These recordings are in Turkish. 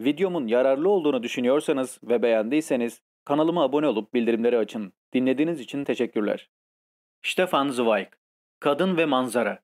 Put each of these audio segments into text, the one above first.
Videomun yararlı olduğunu düşünüyorsanız ve beğendiyseniz kanalıma abone olup bildirimleri açın. Dinlediğiniz için teşekkürler. Stefan Zweig Kadın ve Manzara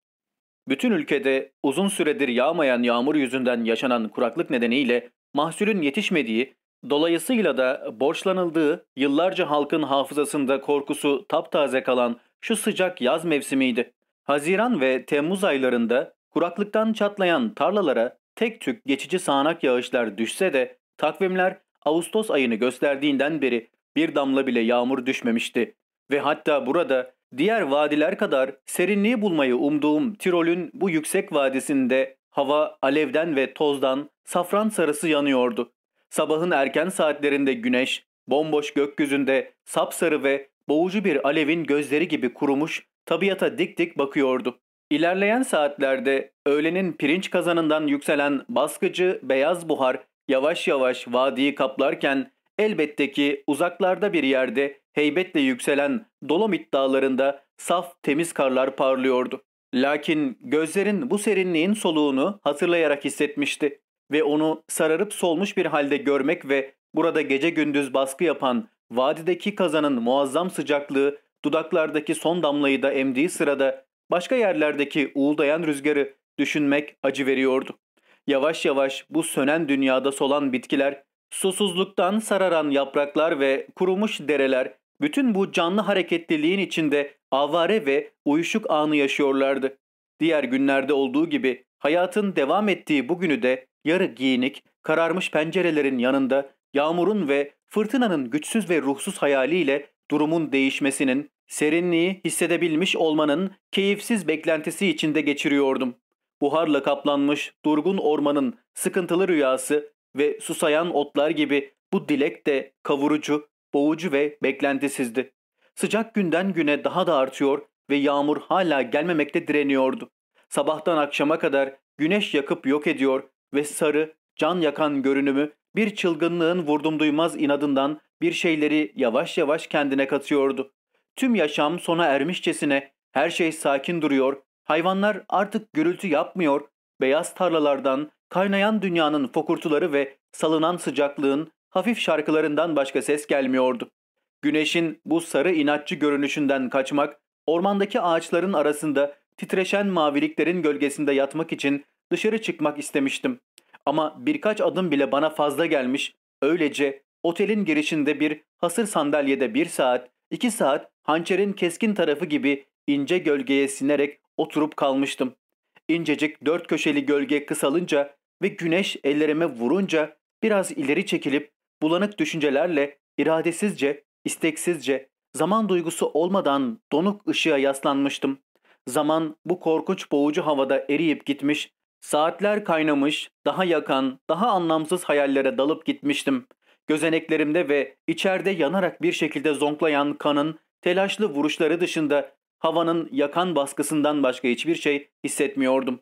Bütün ülkede uzun süredir yağmayan yağmur yüzünden yaşanan kuraklık nedeniyle mahsulün yetişmediği, dolayısıyla da borçlanıldığı, yıllarca halkın hafızasında korkusu taptaze kalan şu sıcak yaz mevsimiydi. Haziran ve Temmuz aylarında kuraklıktan çatlayan tarlalara tek tük geçici sağanak yağışlar düşse de takvimler Ağustos ayını gösterdiğinden beri bir damla bile yağmur düşmemişti. Ve hatta burada diğer vadiler kadar serinliği bulmayı umduğum Tirol'ün bu yüksek vadisinde hava alevden ve tozdan safran sarısı yanıyordu. Sabahın erken saatlerinde güneş bomboş gökyüzünde sapsarı ve boğucu bir alevin gözleri gibi kurumuş tabiata dik dik bakıyordu. İlerleyen saatlerde öğlenin pirinç kazanından yükselen baskıcı beyaz buhar yavaş yavaş vadiyi kaplarken elbette ki uzaklarda bir yerde heybetle yükselen Dolomit dağlarında saf temiz karlar parlıyordu. Lakin gözlerin bu serinliğin soluğunu hatırlayarak hissetmişti ve onu sararıp solmuş bir halde görmek ve burada gece gündüz baskı yapan vadideki kazanın muazzam sıcaklığı dudaklardaki son damlayı da emdiği sırada Başka yerlerdeki uğuldayan rüzgarı düşünmek acı veriyordu. Yavaş yavaş bu sönen dünyada solan bitkiler, susuzluktan sararan yapraklar ve kurumuş dereler bütün bu canlı hareketliliğin içinde avare ve uyuşuk anı yaşıyorlardı. Diğer günlerde olduğu gibi hayatın devam ettiği bugünü de yarı giyinik, kararmış pencerelerin yanında yağmurun ve fırtınanın güçsüz ve ruhsuz hayaliyle durumun değişmesinin, Serinliği hissedebilmiş olmanın keyifsiz beklentisi içinde geçiriyordum. Buharla kaplanmış durgun ormanın sıkıntılı rüyası ve susayan otlar gibi bu dilek de kavurucu, boğucu ve beklentisizdi. Sıcak günden güne daha da artıyor ve yağmur hala gelmemekte direniyordu. Sabahtan akşama kadar güneş yakıp yok ediyor ve sarı, can yakan görünümü bir çılgınlığın vurdum duymaz inadından bir şeyleri yavaş yavaş kendine katıyordu. Tüm yaşam sona ermişçesine her şey sakin duruyor, hayvanlar artık gürültü yapmıyor, beyaz tarlalardan kaynayan dünyanın fokurtuları ve salınan sıcaklığın hafif şarkılarından başka ses gelmiyordu. Güneşin bu sarı inatçı görünüşünden kaçmak, ormandaki ağaçların arasında titreşen maviliklerin gölgesinde yatmak için dışarı çıkmak istemiştim. Ama birkaç adım bile bana fazla gelmiş, öylece otelin girişinde bir hasır sandalyede bir saat, iki saat hançerin keskin tarafı gibi ince gölgeye sinerek oturup kalmıştım. İncecik dört köşeli gölge kısalınca ve güneş ellerime vurunca biraz ileri çekilip bulanık düşüncelerle iradesizce, isteksizce, zaman duygusu olmadan donuk ışığa yaslanmıştım. Zaman bu korkunç boğucu havada eriyip gitmiş, saatler kaynamış, daha yakan, daha anlamsız hayallere dalıp gitmiştim. Gözeneklerimde ve içeride yanarak bir şekilde zonklayan kanın Telaşlı vuruşları dışında havanın yakan baskısından başka hiçbir şey hissetmiyordum.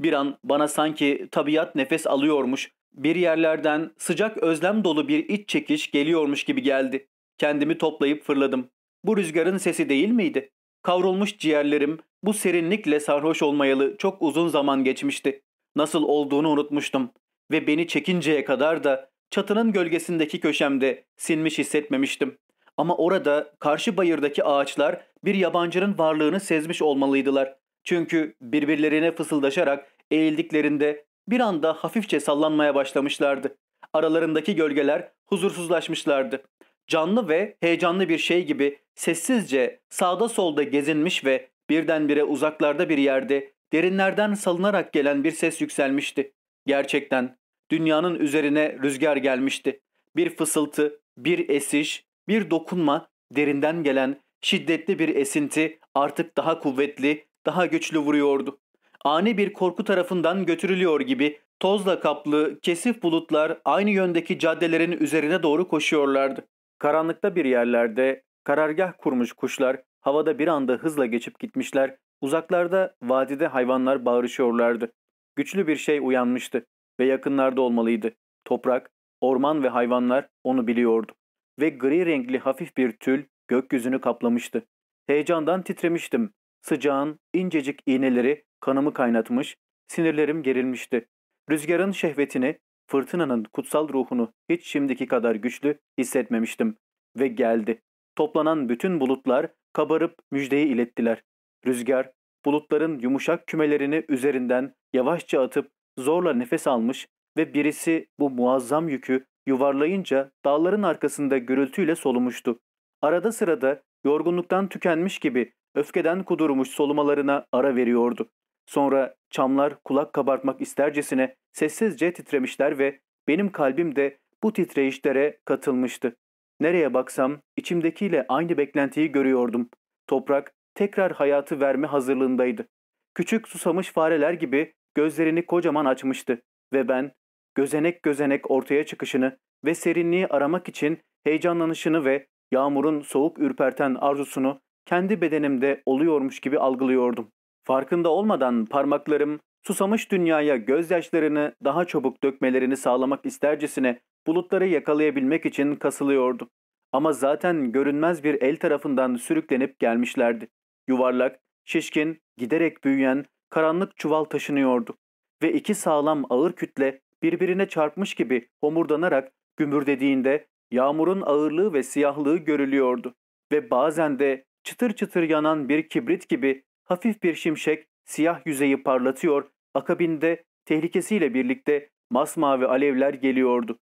Bir an bana sanki tabiat nefes alıyormuş, bir yerlerden sıcak özlem dolu bir iç çekiş geliyormuş gibi geldi. Kendimi toplayıp fırladım. Bu rüzgarın sesi değil miydi? Kavrulmuş ciğerlerim bu serinlikle sarhoş olmayalı çok uzun zaman geçmişti. Nasıl olduğunu unutmuştum ve beni çekinceye kadar da çatının gölgesindeki köşemde sinmiş hissetmemiştim. Ama orada karşı bayırdaki ağaçlar bir yabancının varlığını sezmiş olmalıydılar. Çünkü birbirlerine fısıldaşarak eğildiklerinde bir anda hafifçe sallanmaya başlamışlardı. Aralarındaki gölgeler huzursuzlaşmışlardı. Canlı ve heyecanlı bir şey gibi sessizce sağda solda gezinmiş ve birdenbire uzaklarda bir yerde derinlerden salınarak gelen bir ses yükselmişti. Gerçekten dünyanın üzerine rüzgar gelmişti. Bir fısıltı, bir esiş, bir dokunma, derinden gelen, şiddetli bir esinti artık daha kuvvetli, daha güçlü vuruyordu. Ani bir korku tarafından götürülüyor gibi tozla kaplı, kesif bulutlar aynı yöndeki caddelerin üzerine doğru koşuyorlardı. Karanlıkta bir yerlerde karargah kurmuş kuşlar havada bir anda hızla geçip gitmişler, uzaklarda vadide hayvanlar bağırışıyorlardı. Güçlü bir şey uyanmıştı ve yakınlarda olmalıydı. Toprak, orman ve hayvanlar onu biliyordu ve gri renkli hafif bir tül gökyüzünü kaplamıştı. Heyecandan titremiştim. Sıcağın incecik iğneleri kanımı kaynatmış, sinirlerim gerilmişti. Rüzgarın şehvetini, fırtınanın kutsal ruhunu hiç şimdiki kadar güçlü hissetmemiştim. Ve geldi. Toplanan bütün bulutlar kabarıp müjdeyi ilettiler. Rüzgar, bulutların yumuşak kümelerini üzerinden yavaşça atıp zorla nefes almış ve birisi bu muazzam yükü yuvarlayınca dağların arkasında gürültüyle solumuştu. Arada sırada yorgunluktan tükenmiş gibi öfkeden kudurmuş solumalarına ara veriyordu. Sonra çamlar kulak kabartmak istercesine sessizce titremişler ve benim kalbim de bu titreyişlere katılmıştı. Nereye baksam içimdekiyle aynı beklentiyi görüyordum. Toprak tekrar hayatı verme hazırlığındaydı. Küçük susamış fareler gibi gözlerini kocaman açmıştı ve ben gözenek gözenek ortaya çıkışını ve serinliği aramak için heyecanlanışını ve yağmurun soğuk ürperten arzusunu kendi bedenimde oluyormuş gibi algılıyordum. Farkında olmadan parmaklarım susamış dünyaya gözyaşlarını daha çabuk dökmelerini sağlamak istercesine bulutları yakalayabilmek için kasılıyordu. Ama zaten görünmez bir el tarafından sürüklenip gelmişlerdi. Yuvarlak, şişkin, giderek büyüyen karanlık çuval taşınıyordu ve iki sağlam ağır kütle birbirine çarpmış gibi homurdanarak gümürdediğinde yağmurun ağırlığı ve siyahlığı görülüyordu. Ve bazen de çıtır çıtır yanan bir kibrit gibi hafif bir şimşek siyah yüzeyi parlatıyor, akabinde tehlikesiyle birlikte masmavi alevler geliyordu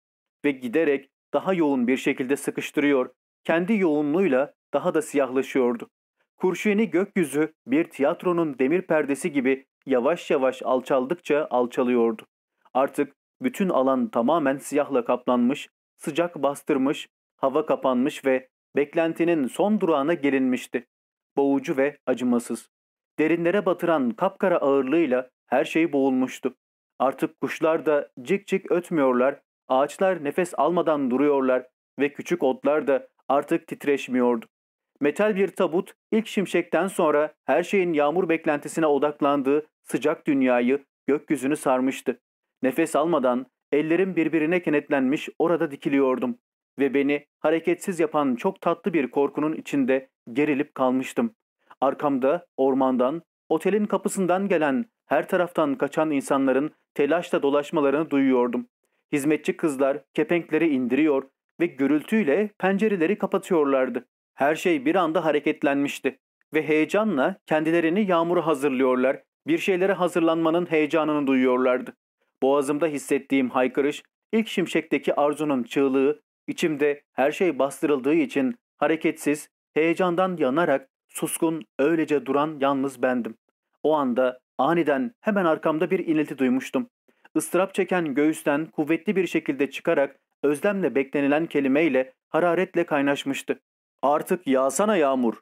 ve giderek daha yoğun bir şekilde sıkıştırıyor, kendi yoğunluğuyla daha da siyahlaşıyordu. Kurşuni gökyüzü bir tiyatronun demir perdesi gibi yavaş yavaş alçaldıkça alçalıyordu. Artık bütün alan tamamen siyahla kaplanmış, sıcak bastırmış, hava kapanmış ve beklentinin son durağına gelinmişti. Boğucu ve acımasız. Derinlere batıran kapkara ağırlığıyla her şey boğulmuştu. Artık kuşlar da cik cik ötmüyorlar, ağaçlar nefes almadan duruyorlar ve küçük otlar da artık titreşmiyordu. Metal bir tabut ilk şimşekten sonra her şeyin yağmur beklentisine odaklandığı sıcak dünyayı, gökyüzünü sarmıştı. Nefes almadan ellerim birbirine kenetlenmiş orada dikiliyordum ve beni hareketsiz yapan çok tatlı bir korkunun içinde gerilip kalmıştım. Arkamda ormandan, otelin kapısından gelen, her taraftan kaçan insanların telaşla dolaşmalarını duyuyordum. Hizmetçi kızlar kepenkleri indiriyor ve gürültüyle pencereleri kapatıyorlardı. Her şey bir anda hareketlenmişti ve heyecanla kendilerini yağmuru hazırlıyorlar, bir şeylere hazırlanmanın heyecanını duyuyorlardı. Boğazımda hissettiğim haykırış, ilk şimşekteki arzunun çığlığı, içimde her şey bastırıldığı için hareketsiz, heyecandan yanarak suskun, öylece duran yalnız bendim. O anda aniden hemen arkamda bir inilti duymuştum. Istırap çeken göğüsten kuvvetli bir şekilde çıkarak özlemle beklenilen kelimeyle hararetle kaynaşmıştı. Artık yağsana yağmur.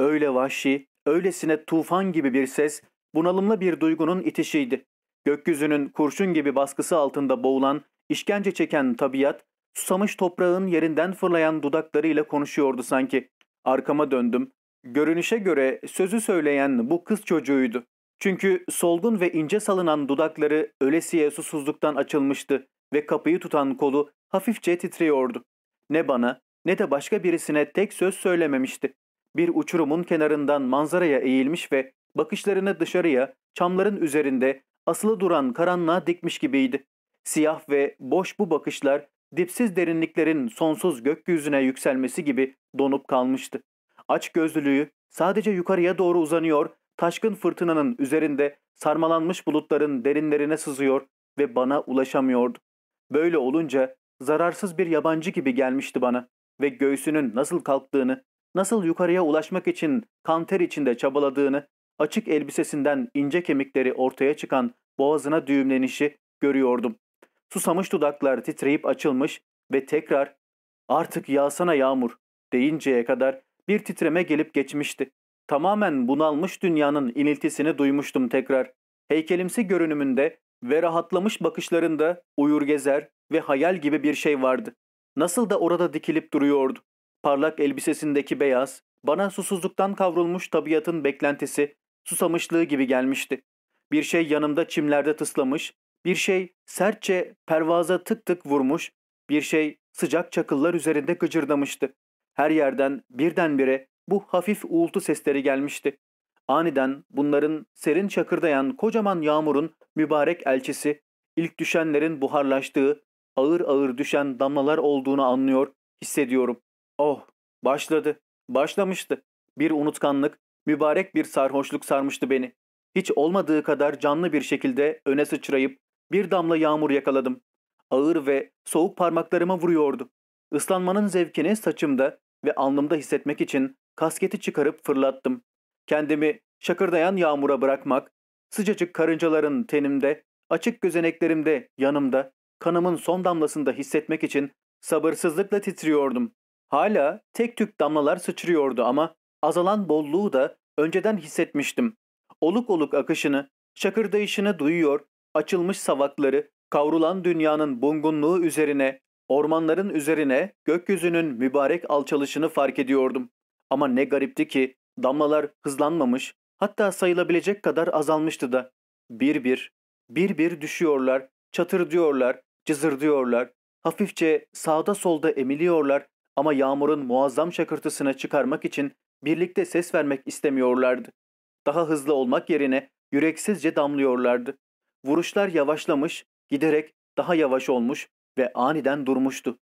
Öyle vahşi, öylesine tufan gibi bir ses bunalımlı bir duygunun itişiydi. Gökyüzünün kurşun gibi baskısı altında boğulan, işkence çeken tabiat, susamış toprağın yerinden fırlayan dudaklarıyla konuşuyordu sanki. Arkama döndüm. Görünüşe göre sözü söyleyen bu kız çocuğuydu. Çünkü solgun ve ince salınan dudakları ölesiye susuzluktan açılmıştı ve kapıyı tutan kolu hafifçe titriyordu. Ne bana ne de başka birisine tek söz söylememişti. Bir uçurumun kenarından manzaraya eğilmiş ve bakışlarını dışarıya, çamların üzerinde asılı duran karanlığa dikmiş gibiydi. Siyah ve boş bu bakışlar dipsiz derinliklerin sonsuz gökyüzüne yükselmesi gibi donup kalmıştı. Aç gözlülüğü sadece yukarıya doğru uzanıyor, taşkın fırtınanın üzerinde sarmalanmış bulutların derinlerine sızıyor ve bana ulaşamıyordu. Böyle olunca zararsız bir yabancı gibi gelmişti bana ve göğsünün nasıl kalktığını, nasıl yukarıya ulaşmak için kanter içinde çabaladığını açık elbisesinden ince kemikleri ortaya çıkan boğazına düğümlenişi görüyordum. Susamış dudaklar titreyip açılmış ve tekrar artık yağsana yağmur deyinceye kadar bir titreme gelip geçmişti. Tamamen bunalmış dünyanın iniltisini duymuştum tekrar. Heykelimsi görünümünde ve rahatlamış bakışlarında uyur gezer ve hayal gibi bir şey vardı. Nasıl da orada dikilip duruyordu. Parlak elbisesindeki beyaz, bana susuzluktan kavrulmuş tabiatın beklentisi susamışlığı gibi gelmişti. Bir şey yanımda çimlerde tıslamış, bir şey sertçe pervaza tık tık vurmuş, bir şey sıcak çakıllar üzerinde gıcırdamıştı. Her yerden birdenbire bu hafif uğultu sesleri gelmişti. Aniden bunların serin çakırdayan kocaman yağmurun mübarek elçisi, ilk düşenlerin buharlaştığı, ağır ağır düşen damlalar olduğunu anlıyor, hissediyorum. Oh, başladı, başlamıştı. Bir unutkanlık, Mübarek bir sarhoşluk sarmıştı beni. Hiç olmadığı kadar canlı bir şekilde öne sıçrayıp bir damla yağmur yakaladım. Ağır ve soğuk parmaklarıma vuruyordu. Islanmanın zevkini saçımda ve alnımda hissetmek için kasketi çıkarıp fırlattım. Kendimi şakırdayan yağmura bırakmak, sıcacık karıncaların tenimde, açık gözeneklerimde, yanımda, kanımın son damlasında hissetmek için sabırsızlıkla titriyordum. Hala tek tük damlalar sıçrıyordu ama Azalan bolluğu da önceden hissetmiştim. Oluk oluk akışını, şakırdayışını duyuyor, açılmış savakları, kavrulan dünyanın bungunluğu üzerine, ormanların üzerine gökyüzünün mübarek alçalışını fark ediyordum. Ama ne garipti ki damlalar hızlanmamış, hatta sayılabilecek kadar azalmıştı da. Bir bir, bir bir düşüyorlar, çatır diyorlar, cızır diyorlar, hafifçe sağda solda emiliyorlar ama yağmurun muazzam şakırtısına çıkarmak için birlikte ses vermek istemiyorlardı. Daha hızlı olmak yerine yüreksizce damlıyorlardı. Vuruşlar yavaşlamış, giderek daha yavaş olmuş ve aniden durmuştu.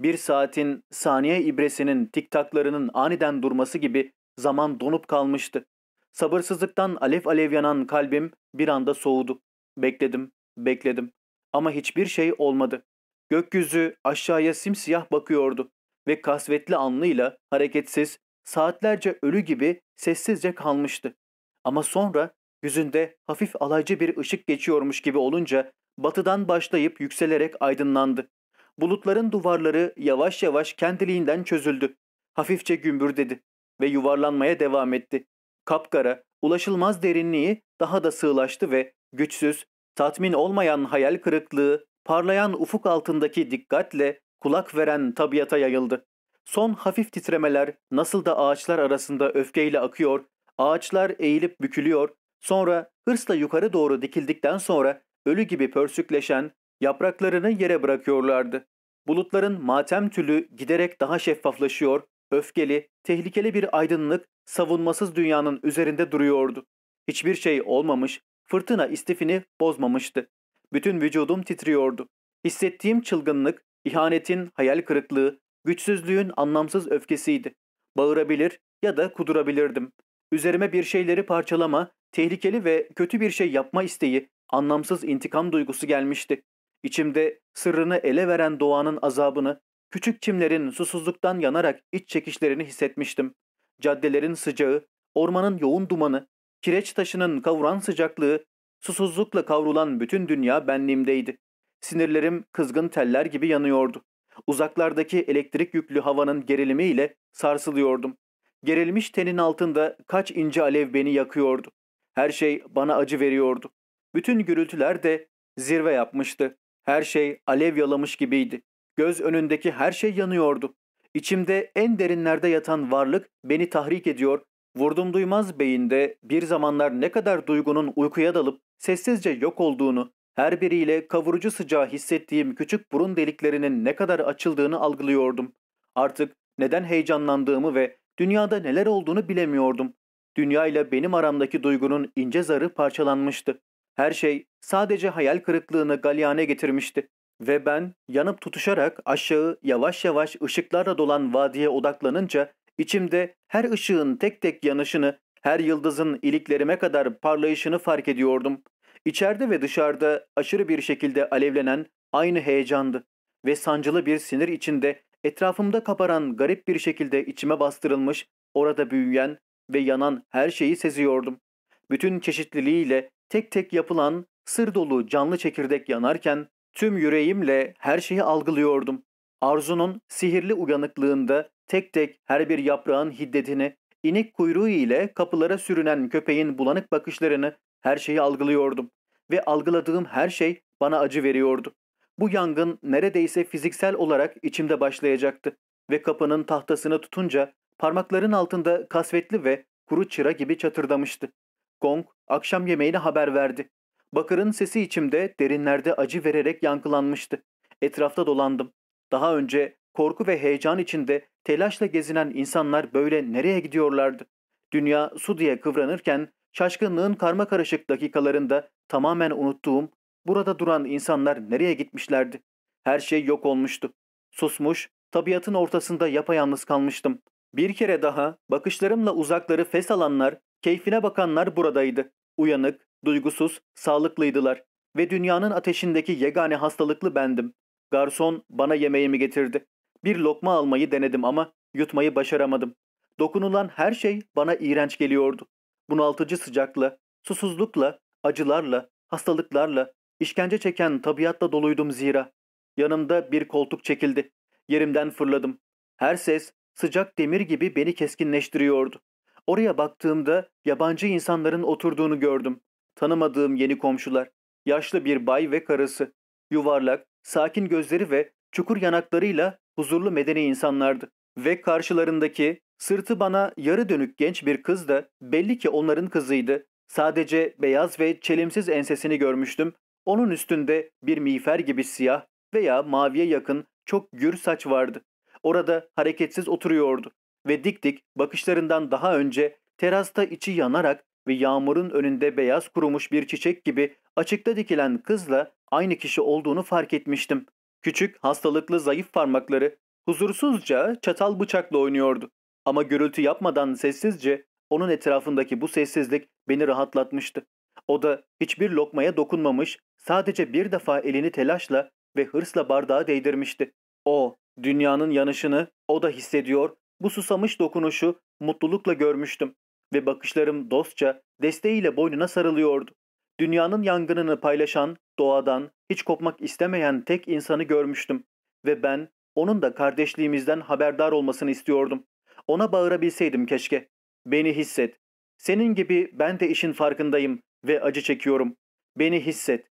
Bir saatin saniye ibresinin tiktaklarının aniden durması gibi zaman donup kalmıştı. Sabırsızlıktan alev alev yanan kalbim bir anda soğudu. Bekledim, bekledim. Ama hiçbir şey olmadı. Gökyüzü aşağıya simsiyah bakıyordu ve kasvetli anlıyla hareketsiz saatlerce ölü gibi sessizce kalmıştı. Ama sonra yüzünde hafif alaycı bir ışık geçiyormuş gibi olunca batıdan başlayıp yükselerek aydınlandı. Bulutların duvarları yavaş yavaş kendiliğinden çözüldü. Hafifçe gümbür ve yuvarlanmaya devam etti. Kapkara, ulaşılmaz derinliği daha da sığlaştı ve güçsüz, tatmin olmayan hayal kırıklığı parlayan ufuk altındaki dikkatle kulak veren tabiata yayıldı. Son hafif titremeler nasıl da ağaçlar arasında öfkeyle akıyor, ağaçlar eğilip bükülüyor, sonra hırsla yukarı doğru dikildikten sonra ölü gibi pörsükleşen yapraklarını yere bırakıyorlardı. Bulutların matem tülü giderek daha şeffaflaşıyor, öfkeli, tehlikeli bir aydınlık savunmasız dünyanın üzerinde duruyordu. Hiçbir şey olmamış, fırtına istifini bozmamıştı. Bütün vücudum titriyordu. Hissettiğim çılgınlık, ihanetin hayal kırıklığı, Güçsüzlüğün anlamsız öfkesiydi. Bağırabilir ya da kudurabilirdim. Üzerime bir şeyleri parçalama, tehlikeli ve kötü bir şey yapma isteği, anlamsız intikam duygusu gelmişti. İçimde sırrını ele veren doğanın azabını, küçük çimlerin susuzluktan yanarak iç çekişlerini hissetmiştim. Caddelerin sıcağı, ormanın yoğun dumanı, kireç taşının kavuran sıcaklığı, susuzlukla kavrulan bütün dünya benliğimdeydi. Sinirlerim kızgın teller gibi yanıyordu. Uzaklardaki elektrik yüklü havanın gerilimiyle sarsılıyordum. Gerilmiş tenin altında kaç ince alev beni yakıyordu. Her şey bana acı veriyordu. Bütün gürültüler de zirve yapmıştı. Her şey alev yalamış gibiydi. Göz önündeki her şey yanıyordu. İçimde en derinlerde yatan varlık beni tahrik ediyor. Vurdum duymaz beyinde bir zamanlar ne kadar duygunun uykuya dalıp sessizce yok olduğunu, her biriyle kavurucu sıcağı hissettiğim küçük burun deliklerinin ne kadar açıldığını algılıyordum. Artık neden heyecanlandığımı ve dünyada neler olduğunu bilemiyordum. Dünya ile benim aramdaki duygunun ince zarı parçalanmıştı. Her şey sadece hayal kırıklığını galyane getirmişti. Ve ben yanıp tutuşarak aşağı yavaş yavaş ışıklarla dolan vadiye odaklanınca içimde her ışığın tek tek yanışını, her yıldızın iliklerime kadar parlayışını fark ediyordum. İçeride ve dışarıda aşırı bir şekilde alevlenen aynı heyecandı ve sancılı bir sinir içinde etrafımda kaparan garip bir şekilde içime bastırılmış, orada büyüyen ve yanan her şeyi seziyordum. Bütün çeşitliliğiyle tek tek yapılan sır dolu canlı çekirdek yanarken tüm yüreğimle her şeyi algılıyordum. Arzunun sihirli uyanıklığında tek tek her bir yaprağın hiddetini, inek kuyruğu ile kapılara sürünen köpeğin bulanık bakışlarını her şeyi algılıyordum ve algıladığım her şey bana acı veriyordu. Bu yangın neredeyse fiziksel olarak içimde başlayacaktı ve kapının tahtasını tutunca parmakların altında kasvetli ve kuru çıra gibi çatırdamıştı. Gong akşam yemeğini haber verdi. Bakırın sesi içimde derinlerde acı vererek yankılanmıştı. Etrafta dolandım. Daha önce korku ve heyecan içinde telaşla gezinen insanlar böyle nereye gidiyorlardı? Dünya su diye kıvranırken Şaşkınlığın karma karışık dakikalarında tamamen unuttuğum, burada duran insanlar nereye gitmişlerdi? Her şey yok olmuştu. Susmuş, tabiatın ortasında yapayalnız kalmıştım. Bir kere daha bakışlarımla uzakları fes alanlar, keyfine bakanlar buradaydı. Uyanık, duygusuz, sağlıklıydılar ve dünyanın ateşindeki yegane hastalıklı bendim. Garson bana yemeğimi getirdi. Bir lokma almayı denedim ama yutmayı başaramadım. Dokunulan her şey bana iğrenç geliyordu bunaltıcı sıcakla, susuzlukla, acılarla, hastalıklarla, işkence çeken tabiatla doluydum zira. Yanımda bir koltuk çekildi. Yerimden fırladım. Her ses sıcak demir gibi beni keskinleştiriyordu. Oraya baktığımda yabancı insanların oturduğunu gördüm. Tanımadığım yeni komşular. Yaşlı bir bay ve karısı. Yuvarlak, sakin gözleri ve çukur yanaklarıyla huzurlu medeni insanlardı. Ve karşılarındaki Sırtı bana yarı dönük genç bir kız da belli ki onların kızıydı. Sadece beyaz ve çelimsiz ensesini görmüştüm. Onun üstünde bir miğfer gibi siyah veya maviye yakın çok gür saç vardı. Orada hareketsiz oturuyordu ve dik dik bakışlarından daha önce terasta içi yanarak ve yağmurun önünde beyaz kurumuş bir çiçek gibi açıkta dikilen kızla aynı kişi olduğunu fark etmiştim. Küçük, hastalıklı zayıf parmakları huzursuzca çatal bıçakla oynuyordu. Ama gürültü yapmadan sessizce onun etrafındaki bu sessizlik beni rahatlatmıştı. O da hiçbir lokmaya dokunmamış, sadece bir defa elini telaşla ve hırsla bardağa değdirmişti. O, dünyanın yanışını o da hissediyor, bu susamış dokunuşu mutlulukla görmüştüm ve bakışlarım dostça desteğiyle boynuna sarılıyordu. Dünyanın yangınını paylaşan, doğadan hiç kopmak istemeyen tek insanı görmüştüm ve ben onun da kardeşliğimizden haberdar olmasını istiyordum. Ona bağırabilseydim keşke. Beni hisset. Senin gibi ben de işin farkındayım ve acı çekiyorum. Beni hisset.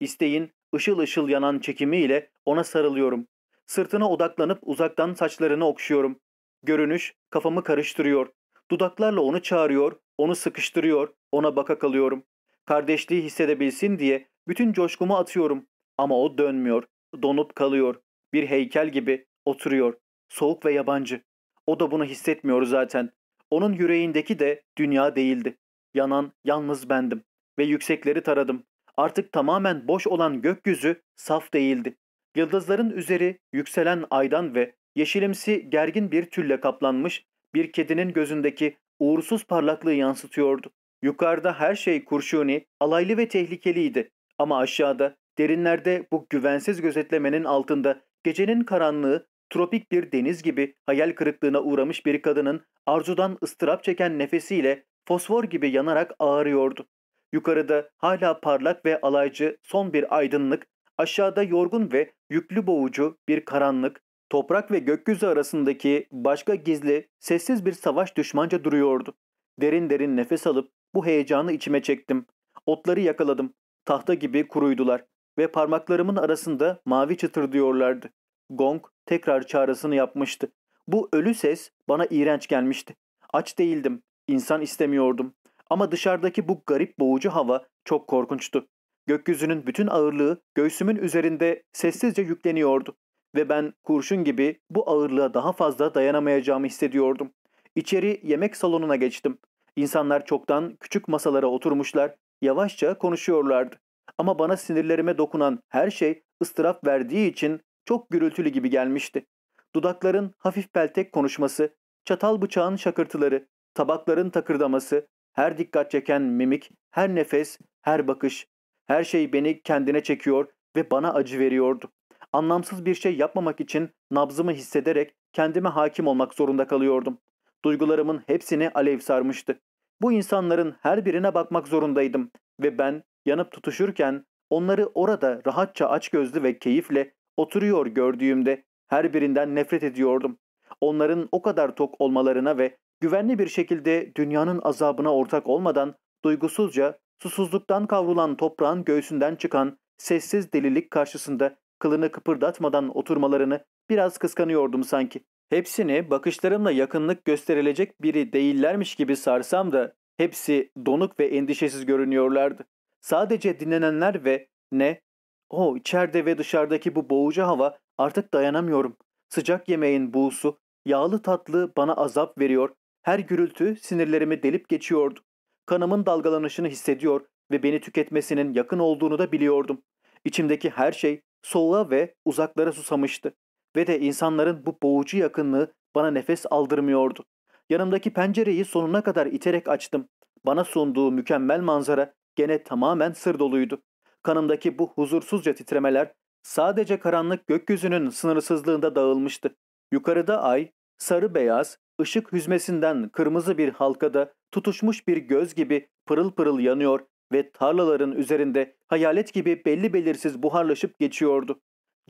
İsteğin ışıl ışıl yanan çekimiyle ona sarılıyorum. Sırtına odaklanıp uzaktan saçlarını okşuyorum. Görünüş kafamı karıştırıyor. Dudaklarla onu çağırıyor, onu sıkıştırıyor, ona baka kalıyorum. Kardeşliği hissedebilsin diye bütün coşkumu atıyorum. Ama o dönmüyor, donup kalıyor. Bir heykel gibi oturuyor. Soğuk ve yabancı. O da bunu hissetmiyor zaten. Onun yüreğindeki de dünya değildi. Yanan yalnız bendim ve yüksekleri taradım. Artık tamamen boş olan gökyüzü saf değildi. Yıldızların üzeri yükselen aydan ve yeşilimsi gergin bir tülle kaplanmış bir kedinin gözündeki uğursuz parlaklığı yansıtıyordu. Yukarıda her şey kurşuni, alaylı ve tehlikeliydi. Ama aşağıda, derinlerde bu güvensiz gözetlemenin altında gecenin karanlığı tropik bir deniz gibi hayal kırıklığına uğramış bir kadının arzudan ıstırap çeken nefesiyle fosfor gibi yanarak ağrıyordu. Yukarıda hala parlak ve alaycı son bir aydınlık, aşağıda yorgun ve yüklü boğucu bir karanlık, toprak ve gökyüzü arasındaki başka gizli, sessiz bir savaş düşmanca duruyordu. Derin derin nefes alıp bu heyecanı içime çektim. Otları yakaladım. Tahta gibi kuruydular ve parmaklarımın arasında mavi çıtır diyorlardı. Gong tekrar çağrısını yapmıştı. Bu ölü ses bana iğrenç gelmişti. Aç değildim, insan istemiyordum. Ama dışarıdaki bu garip boğucu hava çok korkunçtu. Gökyüzünün bütün ağırlığı göğsümün üzerinde sessizce yükleniyordu ve ben kurşun gibi bu ağırlığa daha fazla dayanamayacağımı hissediyordum. İçeri yemek salonuna geçtim. İnsanlar çoktan küçük masalara oturmuşlar, yavaşça konuşuyorlardı. Ama bana sinirlerime dokunan her şey ıstırap verdiği için çok gürültülü gibi gelmişti. Dudakların hafif peltek konuşması, çatal bıçağın şakırtıları, tabakların takırdaması, her dikkat çeken mimik, her nefes, her bakış, her şey beni kendine çekiyor ve bana acı veriyordu. Anlamsız bir şey yapmamak için nabzımı hissederek kendime hakim olmak zorunda kalıyordum. Duygularımın hepsini alev sarmıştı. Bu insanların her birine bakmak zorundaydım ve ben yanıp tutuşurken onları orada rahatça açgözlü ve keyifle oturuyor gördüğümde her birinden nefret ediyordum. Onların o kadar tok olmalarına ve güvenli bir şekilde dünyanın azabına ortak olmadan duygusuzca susuzluktan kavrulan toprağın göğsünden çıkan sessiz delilik karşısında kılını kıpırdatmadan oturmalarını biraz kıskanıyordum sanki. Hepsini bakışlarımla yakınlık gösterilecek biri değillermiş gibi sarsam da hepsi donuk ve endişesiz görünüyorlardı. Sadece dinlenenler ve ne o içeride ve dışarıdaki bu boğucu hava artık dayanamıyorum. Sıcak yemeğin buğusu, yağlı tatlı bana azap veriyor. Her gürültü sinirlerimi delip geçiyordu. Kanımın dalgalanışını hissediyor ve beni tüketmesinin yakın olduğunu da biliyordum. İçimdeki her şey soğuğa ve uzaklara susamıştı. Ve de insanların bu boğucu yakınlığı bana nefes aldırmıyordu. Yanımdaki pencereyi sonuna kadar iterek açtım. Bana sunduğu mükemmel manzara gene tamamen sır doluydu. Kanımdaki bu huzursuzca titremeler sadece karanlık gökyüzünün sınırsızlığında dağılmıştı. Yukarıda ay, sarı beyaz, ışık hüzmesinden kırmızı bir halkada tutuşmuş bir göz gibi pırıl pırıl yanıyor ve tarlaların üzerinde hayalet gibi belli belirsiz buharlaşıp geçiyordu.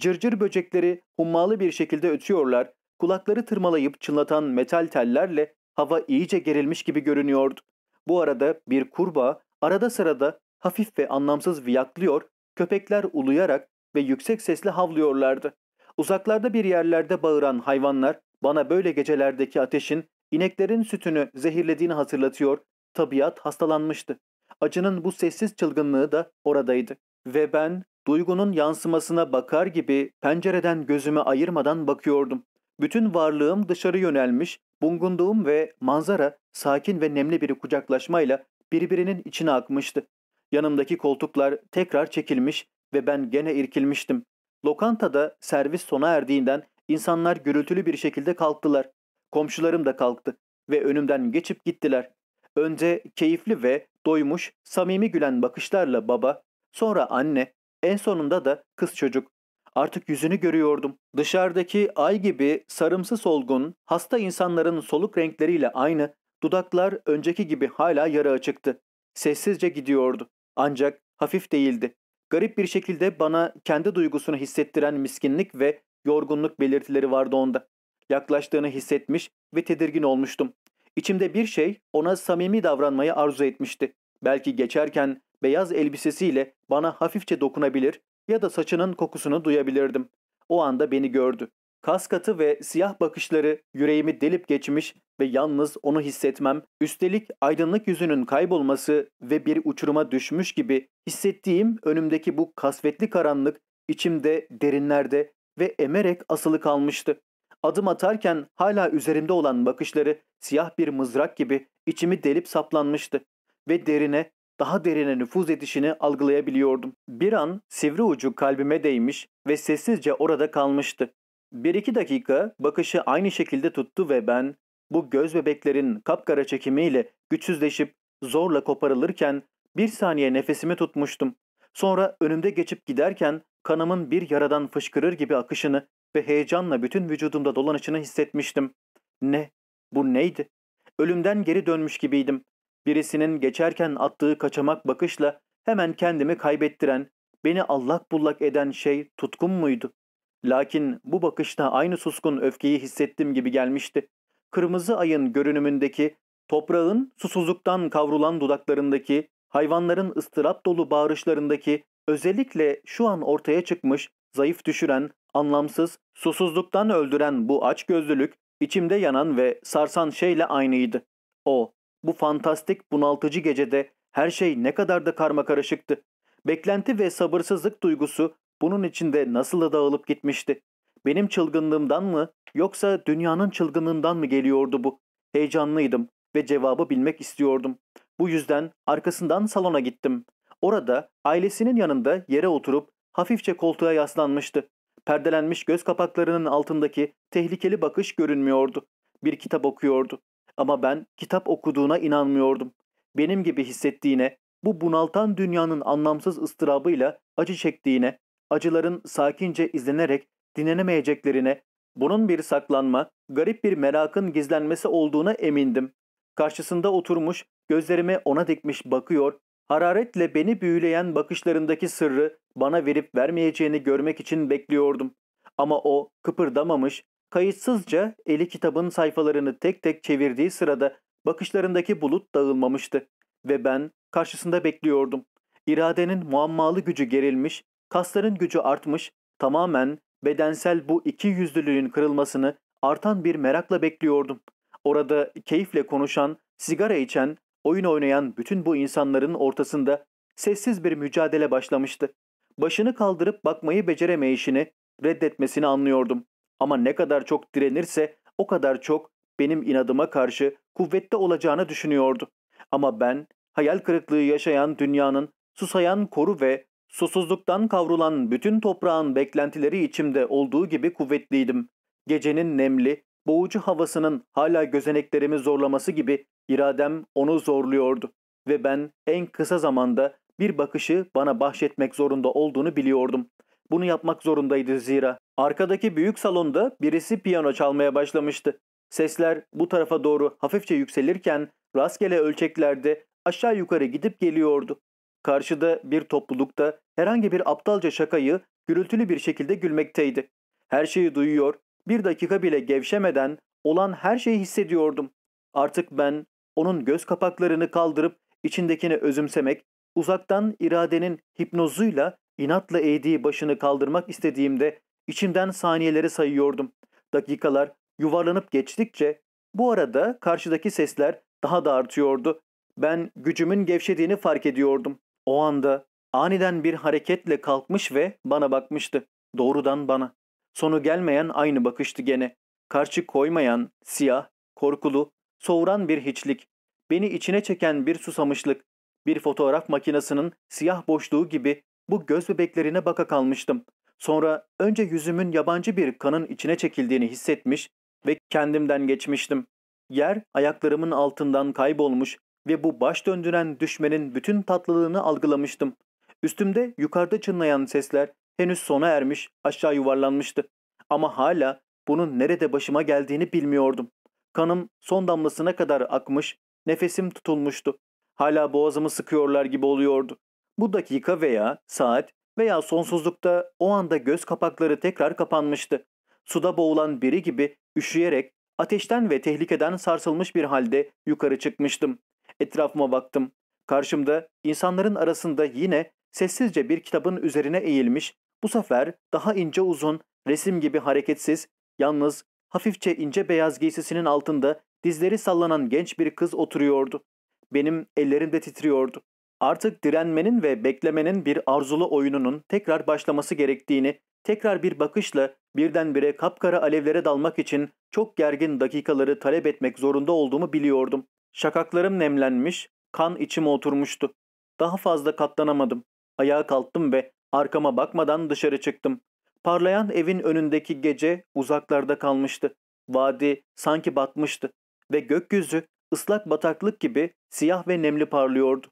Cırcır böcekleri hummalı bir şekilde ötüyorlar, kulakları tırmalayıp çınlatan metal tellerle hava iyice gerilmiş gibi görünüyordu. Bu arada bir kurbağa arada sırada hafif ve anlamsız viyaklıyor, köpekler uluyarak ve yüksek sesle havlıyorlardı. Uzaklarda bir yerlerde bağıran hayvanlar bana böyle gecelerdeki ateşin ineklerin sütünü zehirlediğini hatırlatıyor, tabiat hastalanmıştı. Acının bu sessiz çılgınlığı da oradaydı. Ve ben duygunun yansımasına bakar gibi pencereden gözümü ayırmadan bakıyordum. Bütün varlığım dışarı yönelmiş, bungunduğum ve manzara sakin ve nemli bir kucaklaşmayla birbirinin içine akmıştı. Yanımdaki koltuklar tekrar çekilmiş ve ben gene irkilmiştim. Lokantada servis sona erdiğinden insanlar gürültülü bir şekilde kalktılar. Komşularım da kalktı ve önümden geçip gittiler. Önce keyifli ve doymuş, samimi gülen bakışlarla baba, sonra anne, en sonunda da kız çocuk. Artık yüzünü görüyordum. Dışarıdaki ay gibi sarımsı solgun, hasta insanların soluk renkleriyle aynı, dudaklar önceki gibi hala yara açıktı. Sessizce gidiyordu. Ancak hafif değildi. Garip bir şekilde bana kendi duygusunu hissettiren miskinlik ve yorgunluk belirtileri vardı onda. Yaklaştığını hissetmiş ve tedirgin olmuştum. İçimde bir şey ona samimi davranmayı arzu etmişti. Belki geçerken beyaz elbisesiyle bana hafifçe dokunabilir ya da saçının kokusunu duyabilirdim. O anda beni gördü. Kaskatı ve siyah bakışları yüreğimi delip geçmiş ve yalnız onu hissetmem, üstelik aydınlık yüzünün kaybolması ve bir uçuruma düşmüş gibi hissettiğim önümdeki bu kasvetli karanlık içimde, derinlerde ve emerek asılı kalmıştı. Adım atarken hala üzerimde olan bakışları siyah bir mızrak gibi içimi delip saplanmıştı ve derine, daha derine nüfuz edişini algılayabiliyordum. Bir an sivri ucu kalbime değmiş ve sessizce orada kalmıştı. Bir iki dakika bakışı aynı şekilde tuttu ve ben bu göz bebeklerin kapkara çekimiyle güçsüzleşip zorla koparılırken bir saniye nefesimi tutmuştum. Sonra önümde geçip giderken kanımın bir yaradan fışkırır gibi akışını ve heyecanla bütün vücudumda dolanışını hissetmiştim. Ne? Bu neydi? Ölümden geri dönmüş gibiydim. Birisinin geçerken attığı kaçamak bakışla hemen kendimi kaybettiren, beni allak bullak eden şey tutkun muydu? Lakin bu bakışta aynı suskun öfkeyi hissettim gibi gelmişti kırmızı ayın görünümündeki, toprağın susuzluktan kavrulan dudaklarındaki, hayvanların ıstırap dolu bağırışlarındaki, özellikle şu an ortaya çıkmış, zayıf düşüren, anlamsız, susuzluktan öldüren bu açgözlülük, içimde yanan ve sarsan şeyle aynıydı. O, bu fantastik bunaltıcı gecede her şey ne kadar da karmakarışıktı. Beklenti ve sabırsızlık duygusu bunun içinde nasıl da dağılıp gitmişti. Benim çılgınlığımdan mı yoksa dünyanın çılgınlığından mı geliyordu bu? Heyecanlıydım ve cevabı bilmek istiyordum. Bu yüzden arkasından salona gittim. Orada ailesinin yanında yere oturup hafifçe koltuğa yaslanmıştı. Perdelenmiş göz kapaklarının altındaki tehlikeli bakış görünmüyordu. Bir kitap okuyordu. Ama ben kitap okuduğuna inanmıyordum. Benim gibi hissettiğine, bu bunaltan dünyanın anlamsız ıstırabıyla acı çektiğine, acıların sakince izlenerek dinlenemeyeceklerine, bunun bir saklanma, garip bir merakın gizlenmesi olduğuna emindim. Karşısında oturmuş, gözlerimi ona dikmiş bakıyor, hararetle beni büyüleyen bakışlarındaki sırrı bana verip vermeyeceğini görmek için bekliyordum. Ama o kıpırdamamış, kayıtsızca eli kitabın sayfalarını tek tek çevirdiği sırada bakışlarındaki bulut dağılmamıştı ve ben karşısında bekliyordum. İradenin muammalı gücü gerilmiş, kasların gücü artmış, tamamen bedensel bu iki yüzlülüğün kırılmasını artan bir merakla bekliyordum. Orada keyifle konuşan, sigara içen, oyun oynayan bütün bu insanların ortasında sessiz bir mücadele başlamıştı. Başını kaldırıp bakmayı beceremeyişini, reddetmesini anlıyordum. Ama ne kadar çok direnirse o kadar çok benim inadıma karşı kuvvette olacağını düşünüyordu. Ama ben hayal kırıklığı yaşayan dünyanın susayan koru ve Susuzluktan kavrulan bütün toprağın beklentileri içimde olduğu gibi kuvvetliydim. Gecenin nemli, boğucu havasının hala gözeneklerimi zorlaması gibi iradem onu zorluyordu. Ve ben en kısa zamanda bir bakışı bana bahşetmek zorunda olduğunu biliyordum. Bunu yapmak zorundaydı zira. Arkadaki büyük salonda birisi piyano çalmaya başlamıştı. Sesler bu tarafa doğru hafifçe yükselirken rastgele ölçeklerde aşağı yukarı gidip geliyordu. Karşıda bir toplulukta herhangi bir aptalca şakayı gürültülü bir şekilde gülmekteydi. Her şeyi duyuyor, bir dakika bile gevşemeden olan her şeyi hissediyordum. Artık ben onun göz kapaklarını kaldırıp içindekini özümsemek, uzaktan iradenin hipnozuyla inatla eğdiği başını kaldırmak istediğimde içimden saniyeleri sayıyordum. Dakikalar yuvarlanıp geçtikçe bu arada karşıdaki sesler daha da artıyordu. Ben gücümün gevşediğini fark ediyordum. O anda Aniden bir hareketle kalkmış ve bana bakmıştı. Doğrudan bana. Sonu gelmeyen aynı bakıştı gene. Karşı koymayan, siyah, korkulu, soğuran bir hiçlik. Beni içine çeken bir susamışlık. Bir fotoğraf makinesinin siyah boşluğu gibi bu göz bebeklerine baka kalmıştım. Sonra önce yüzümün yabancı bir kanın içine çekildiğini hissetmiş ve kendimden geçmiştim. Yer ayaklarımın altından kaybolmuş ve bu baş döndüren düşmenin bütün tatlılığını algılamıştım. Üstümde yukarıda çınlayan sesler henüz sona ermiş aşağı yuvarlanmıştı. Ama hala bunun nerede başıma geldiğini bilmiyordum. Kanım son damlasına kadar akmış, nefesim tutulmuştu. Hala boğazımı sıkıyorlar gibi oluyordu. Bu dakika veya saat veya sonsuzlukta o anda göz kapakları tekrar kapanmıştı. Suda boğulan biri gibi üşüyerek ateşten ve tehlikeden sarsılmış bir halde yukarı çıkmıştım. Etrafıma baktım. Karşımda insanların arasında yine sessizce bir kitabın üzerine eğilmiş, bu sefer daha ince uzun, resim gibi hareketsiz, yalnız hafifçe ince beyaz giysisinin altında dizleri sallanan genç bir kız oturuyordu. Benim ellerim de titriyordu. Artık direnmenin ve beklemenin bir arzulu oyununun tekrar başlaması gerektiğini, tekrar bir bakışla birdenbire kapkara alevlere dalmak için çok gergin dakikaları talep etmek zorunda olduğumu biliyordum. Şakaklarım nemlenmiş, kan içime oturmuştu. Daha fazla katlanamadım. Ayağa kalktım ve arkama bakmadan dışarı çıktım. Parlayan evin önündeki gece uzaklarda kalmıştı. Vadi sanki batmıştı ve gökyüzü ıslak bataklık gibi siyah ve nemli parlıyordu.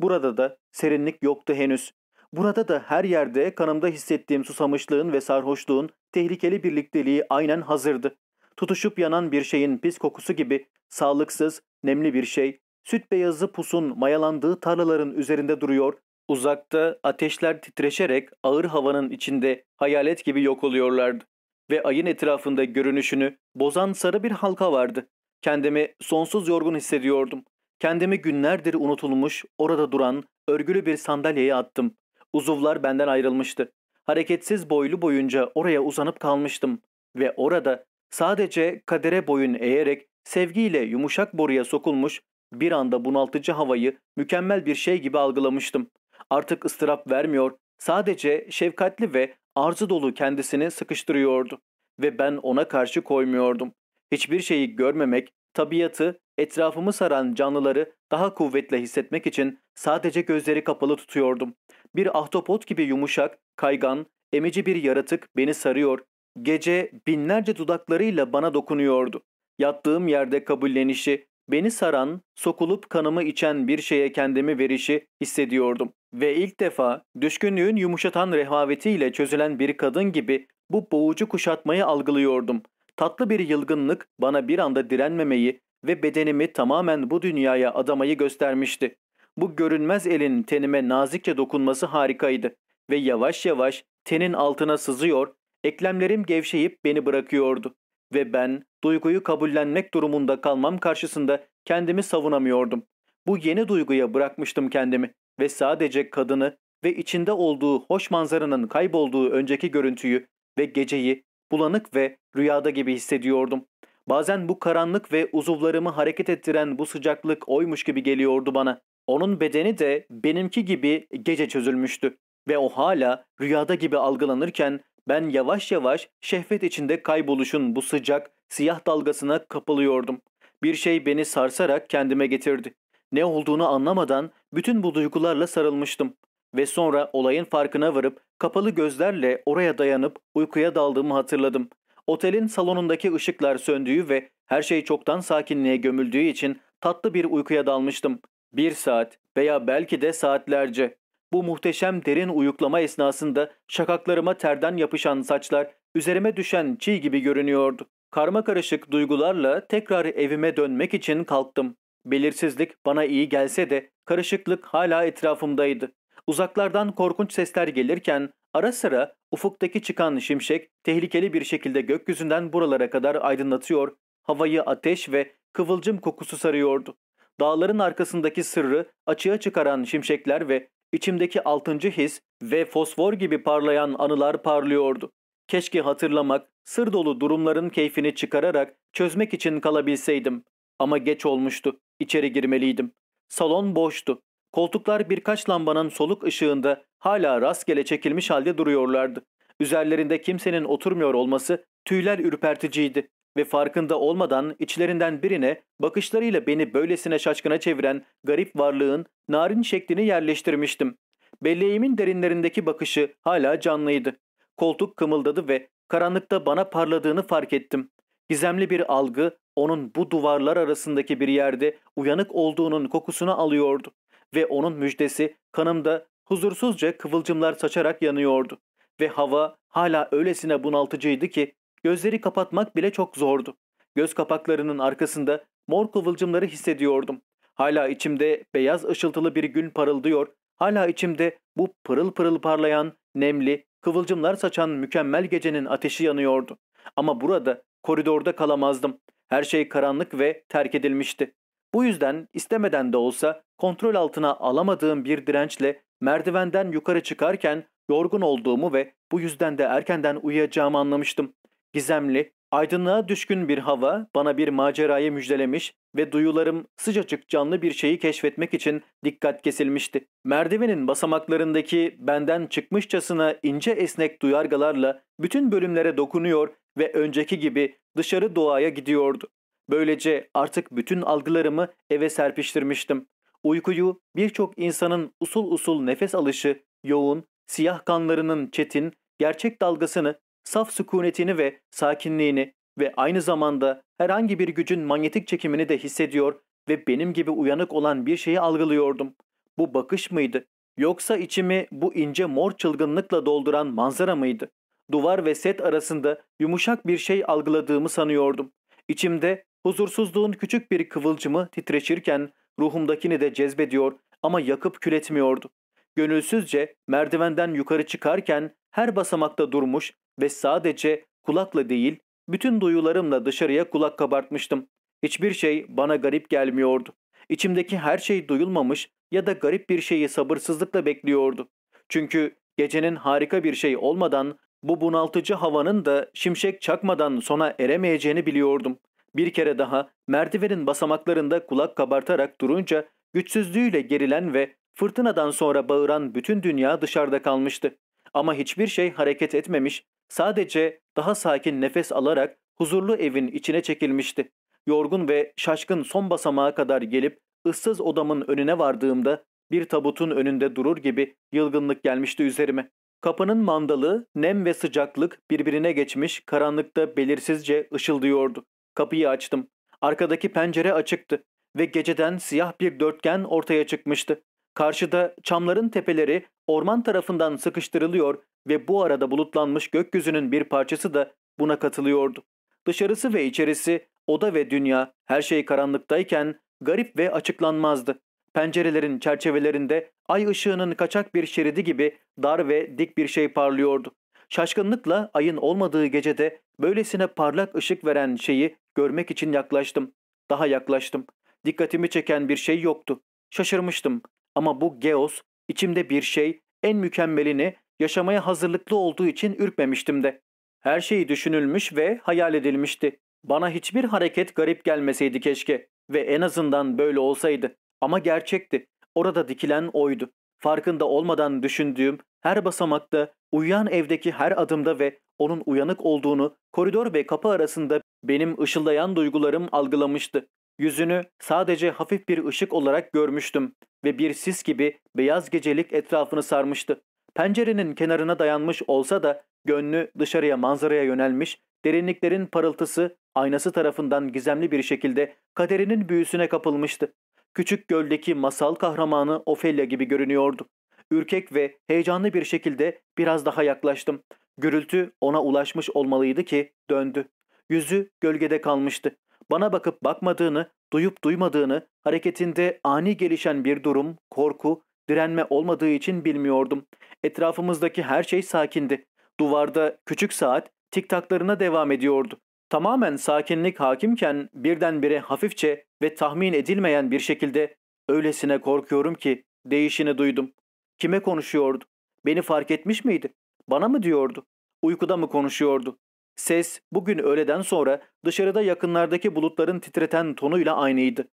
Burada da serinlik yoktu henüz. Burada da her yerde kanımda hissettiğim susamışlığın ve sarhoşluğun tehlikeli birlikteliği aynen hazırdı. Tutuşup yanan bir şeyin pis kokusu gibi sağlıksız, nemli bir şey, süt beyazı pusun mayalandığı tarlaların üzerinde duruyor Uzakta ateşler titreşerek ağır havanın içinde hayalet gibi yok oluyorlardı ve ayın etrafında görünüşünü bozan sarı bir halka vardı. Kendimi sonsuz yorgun hissediyordum. Kendimi günlerdir unutulmuş, orada duran, örgülü bir sandalyeye attım. Uzuvlar benden ayrılmıştı. Hareketsiz boylu boyunca oraya uzanıp kalmıştım. Ve orada sadece kadere boyun eğerek sevgiyle yumuşak boruya sokulmuş, bir anda bunaltıcı havayı mükemmel bir şey gibi algılamıştım. Artık ıstırap vermiyor, sadece şefkatli ve arzu dolu kendisini sıkıştırıyordu ve ben ona karşı koymuyordum. Hiçbir şeyi görmemek, tabiatı, etrafımı saran canlıları daha kuvvetle hissetmek için sadece gözleri kapalı tutuyordum. Bir ahtapot gibi yumuşak, kaygan, emici bir yaratık beni sarıyor. Gece binlerce dudaklarıyla bana dokunuyordu. Yattığım yerde kabullenişi, beni saran, sokulup kanımı içen bir şeye kendimi verişi hissediyordum. Ve ilk defa düşkünlüğün yumuşatan rehavetiyle çözülen bir kadın gibi bu boğucu kuşatmayı algılıyordum. Tatlı bir yılgınlık bana bir anda direnmemeyi ve bedenimi tamamen bu dünyaya adamayı göstermişti. Bu görünmez elin tenime nazikçe dokunması harikaydı ve yavaş yavaş tenin altına sızıyor, eklemlerim gevşeyip beni bırakıyordu ve ben duyguyu kabullenmek durumunda kalmam karşısında kendimi savunamıyordum. Bu yeni duyguya bırakmıştım kendimi ve sadece kadını ve içinde olduğu hoş manzaranın kaybolduğu önceki görüntüyü ve geceyi bulanık ve rüyada gibi hissediyordum. Bazen bu karanlık ve uzuvlarımı hareket ettiren bu sıcaklık oymuş gibi geliyordu bana. Onun bedeni de benimki gibi gece çözülmüştü ve o hala rüyada gibi algılanırken ben yavaş yavaş şehvet içinde kayboluşun bu sıcak, siyah dalgasına kapılıyordum. Bir şey beni sarsarak kendime getirdi. Ne olduğunu anlamadan bütün bu duygularla sarılmıştım ve sonra olayın farkına varıp kapalı gözlerle oraya dayanıp uykuya daldığımı hatırladım. Otelin salonundaki ışıklar söndüğü ve her şey çoktan sakinliğe gömüldüğü için tatlı bir uykuya dalmıştım. Bir saat veya belki de saatlerce. Bu muhteşem derin uyuklama esnasında şakaklarıma terden yapışan saçlar üzerime düşen çiğ gibi görünüyordu. Karma karışık duygularla tekrar evime dönmek için kalktım. Belirsizlik bana iyi gelse de karışıklık hala etrafımdaydı. Uzaklardan korkunç sesler gelirken ara sıra ufuktaki çıkan şimşek tehlikeli bir şekilde gökyüzünden buralara kadar aydınlatıyor, havayı ateş ve kıvılcım kokusu sarıyordu. Dağların arkasındaki sırrı açığa çıkaran şimşekler ve içimdeki altıncı his ve fosfor gibi parlayan anılar parlıyordu. Keşke hatırlamak, sır dolu durumların keyfini çıkararak çözmek için kalabilseydim. Ama geç olmuştu. İçeri girmeliydim. Salon boştu. Koltuklar birkaç lambanın soluk ışığında hala rastgele çekilmiş halde duruyorlardı. Üzerlerinde kimsenin oturmuyor olması tüyler ürperticiydi ve farkında olmadan içlerinden birine bakışlarıyla beni böylesine şaşkına çeviren garip varlığın narin şeklini yerleştirmiştim. Belleğimin derinlerindeki bakışı hala canlıydı. Koltuk kımıldadı ve karanlıkta bana parladığını fark ettim. Gizemli bir algı onun bu duvarlar arasındaki bir yerde uyanık olduğunun kokusunu alıyordu ve onun müjdesi kanımda huzursuzca kıvılcımlar saçarak yanıyordu ve hava hala öylesine bunaltıcıydı ki gözleri kapatmak bile çok zordu. Göz kapaklarının arkasında mor kıvılcımları hissediyordum. Hala içimde beyaz ışıltılı bir gün parıldıyor, hala içimde bu pırıl pırıl parlayan, nemli, kıvılcımlar saçan mükemmel gecenin ateşi yanıyordu. Ama burada koridorda kalamazdım. Her şey karanlık ve terk edilmişti. Bu yüzden istemeden de olsa kontrol altına alamadığım bir dirençle merdivenden yukarı çıkarken yorgun olduğumu ve bu yüzden de erkenden uyuyacağımı anlamıştım. Gizemli, Aydınlığa düşkün bir hava bana bir macerayı müjdelemiş ve duyularım sıcacık canlı bir şeyi keşfetmek için dikkat kesilmişti. Merdivenin basamaklarındaki benden çıkmışçasına ince esnek duyargalarla bütün bölümlere dokunuyor ve önceki gibi dışarı doğaya gidiyordu. Böylece artık bütün algılarımı eve serpiştirmiştim. Uykuyu birçok insanın usul usul nefes alışı, yoğun, siyah kanlarının çetin, gerçek dalgasını saf sükunetini ve sakinliğini ve aynı zamanda herhangi bir gücün manyetik çekimini de hissediyor ve benim gibi uyanık olan bir şeyi algılıyordum. Bu bakış mıydı? Yoksa içimi bu ince mor çılgınlıkla dolduran manzara mıydı? Duvar ve set arasında yumuşak bir şey algıladığımı sanıyordum. İçimde huzursuzluğun küçük bir kıvılcımı titreşirken ruhumdakini de cezbediyor ama yakıp kületmiyordu. Gönülsüzce merdivenden yukarı çıkarken her basamakta durmuş ve sadece kulakla değil bütün duyularımla dışarıya kulak kabartmıştım. Hiçbir şey bana garip gelmiyordu. İçimdeki her şey duyulmamış ya da garip bir şeyi sabırsızlıkla bekliyordu. Çünkü gecenin harika bir şey olmadan bu bunaltıcı havanın da şimşek çakmadan sona eremeyeceğini biliyordum. Bir kere daha merdivenin basamaklarında kulak kabartarak durunca güçsüzlüğüyle gerilen ve fırtınadan sonra bağıran bütün dünya dışarıda kalmıştı. Ama hiçbir şey hareket etmemiş Sadece daha sakin nefes alarak huzurlu evin içine çekilmişti. Yorgun ve şaşkın son basamağa kadar gelip ıssız odamın önüne vardığımda bir tabutun önünde durur gibi yılgınlık gelmişti üzerime. Kapının mandalı, nem ve sıcaklık birbirine geçmiş karanlıkta belirsizce ışıldıyordu. Kapıyı açtım. Arkadaki pencere açıktı ve geceden siyah bir dörtgen ortaya çıkmıştı. Karşıda çamların tepeleri orman tarafından sıkıştırılıyor ve bu arada bulutlanmış gökyüzünün bir parçası da buna katılıyordu. Dışarısı ve içerisi, oda ve dünya her şey karanlıktayken garip ve açıklanmazdı. Pencerelerin çerçevelerinde ay ışığının kaçak bir şeridi gibi dar ve dik bir şey parlıyordu. Şaşkınlıkla ayın olmadığı gecede böylesine parlak ışık veren şeyi görmek için yaklaştım. Daha yaklaştım. Dikkatimi çeken bir şey yoktu. Şaşırmıştım. Ama bu Geos, içimde bir şey, en mükemmelini, yaşamaya hazırlıklı olduğu için ürkmemiştim de. Her şeyi düşünülmüş ve hayal edilmişti. Bana hiçbir hareket garip gelmeseydi keşke ve en azından böyle olsaydı. Ama gerçekti. Orada dikilen oydu. Farkında olmadan düşündüğüm her basamakta, uyuyan evdeki her adımda ve onun uyanık olduğunu koridor ve kapı arasında benim ışıldayan duygularım algılamıştı. Yüzünü sadece hafif bir ışık olarak görmüştüm ve bir sis gibi beyaz gecelik etrafını sarmıştı. Pencerenin kenarına dayanmış olsa da gönlü dışarıya manzaraya yönelmiş, derinliklerin parıltısı aynası tarafından gizemli bir şekilde kaderinin büyüsüne kapılmıştı. Küçük göldeki masal kahramanı Ofelia gibi görünüyordu. Ürkek ve heyecanlı bir şekilde biraz daha yaklaştım. Gürültü ona ulaşmış olmalıydı ki döndü. Yüzü gölgede kalmıştı bana bakıp bakmadığını, duyup duymadığını, hareketinde ani gelişen bir durum, korku, direnme olmadığı için bilmiyordum. Etrafımızdaki her şey sakindi. Duvarda küçük saat tiktaklarına devam ediyordu. Tamamen sakinlik hakimken birdenbire hafifçe ve tahmin edilmeyen bir şekilde öylesine korkuyorum ki değişini duydum. Kime konuşuyordu? Beni fark etmiş miydi? Bana mı diyordu? Uykuda mı konuşuyordu? Ses bugün öğleden sonra dışarıda yakınlardaki bulutların titreten tonuyla aynıydı.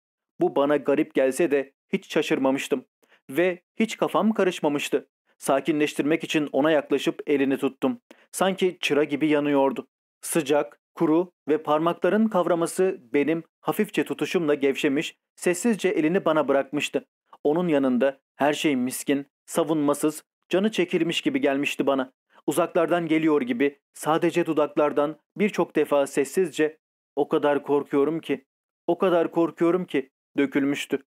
Bu bana garip gelse de hiç şaşırmamıştım ve hiç kafam karışmamıştı. Sakinleştirmek için ona yaklaşıp elini tuttum. Sanki çıra gibi yanıyordu. Sıcak, kuru ve parmakların kavraması benim hafifçe tutuşumla gevşemiş, sessizce elini bana bırakmıştı. Onun yanında her şey miskin, savunmasız, canı çekilmiş gibi gelmişti bana uzaklardan geliyor gibi sadece dudaklardan birçok defa sessizce o kadar korkuyorum ki, o kadar korkuyorum ki dökülmüştü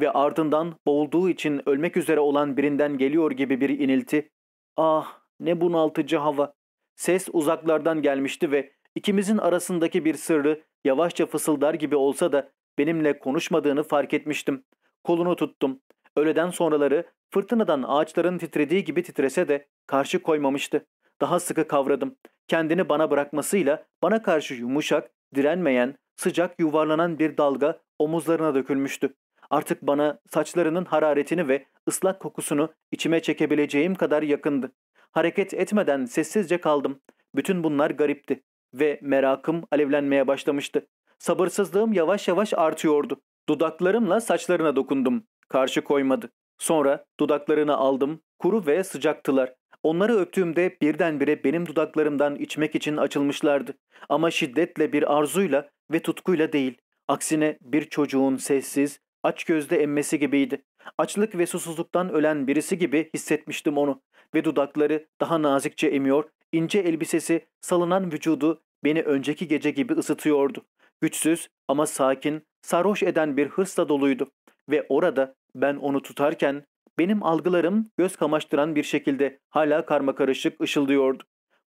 ve ardından boğulduğu için ölmek üzere olan birinden geliyor gibi bir inilti. Ah ne bunaltıcı hava. Ses uzaklardan gelmişti ve ikimizin arasındaki bir sırrı yavaşça fısıldar gibi olsa da benimle konuşmadığını fark etmiştim. Kolunu tuttum. Öğleden sonraları Fırtınadan ağaçların titrediği gibi titrese de karşı koymamıştı. Daha sıkı kavradım. Kendini bana bırakmasıyla bana karşı yumuşak, direnmeyen, sıcak yuvarlanan bir dalga omuzlarına dökülmüştü. Artık bana saçlarının hararetini ve ıslak kokusunu içime çekebileceğim kadar yakındı. Hareket etmeden sessizce kaldım. Bütün bunlar garipti ve merakım alevlenmeye başlamıştı. Sabırsızlığım yavaş yavaş artıyordu. Dudaklarımla saçlarına dokundum. Karşı koymadı. Sonra dudaklarını aldım, kuru ve sıcaktılar. Onları öptüğümde birdenbire benim dudaklarımdan içmek için açılmışlardı. Ama şiddetle bir arzuyla ve tutkuyla değil. Aksine bir çocuğun sessiz, aç gözde emmesi gibiydi. Açlık ve susuzluktan ölen birisi gibi hissetmiştim onu. Ve dudakları daha nazikçe emiyor, ince elbisesi, salınan vücudu beni önceki gece gibi ısıtıyordu. Güçsüz ama sakin, sarhoş eden bir hırsla doluydu. Ve orada ben onu tutarken benim algılarım göz kamaştıran bir şekilde hala karmakarışık ışıldıyordu.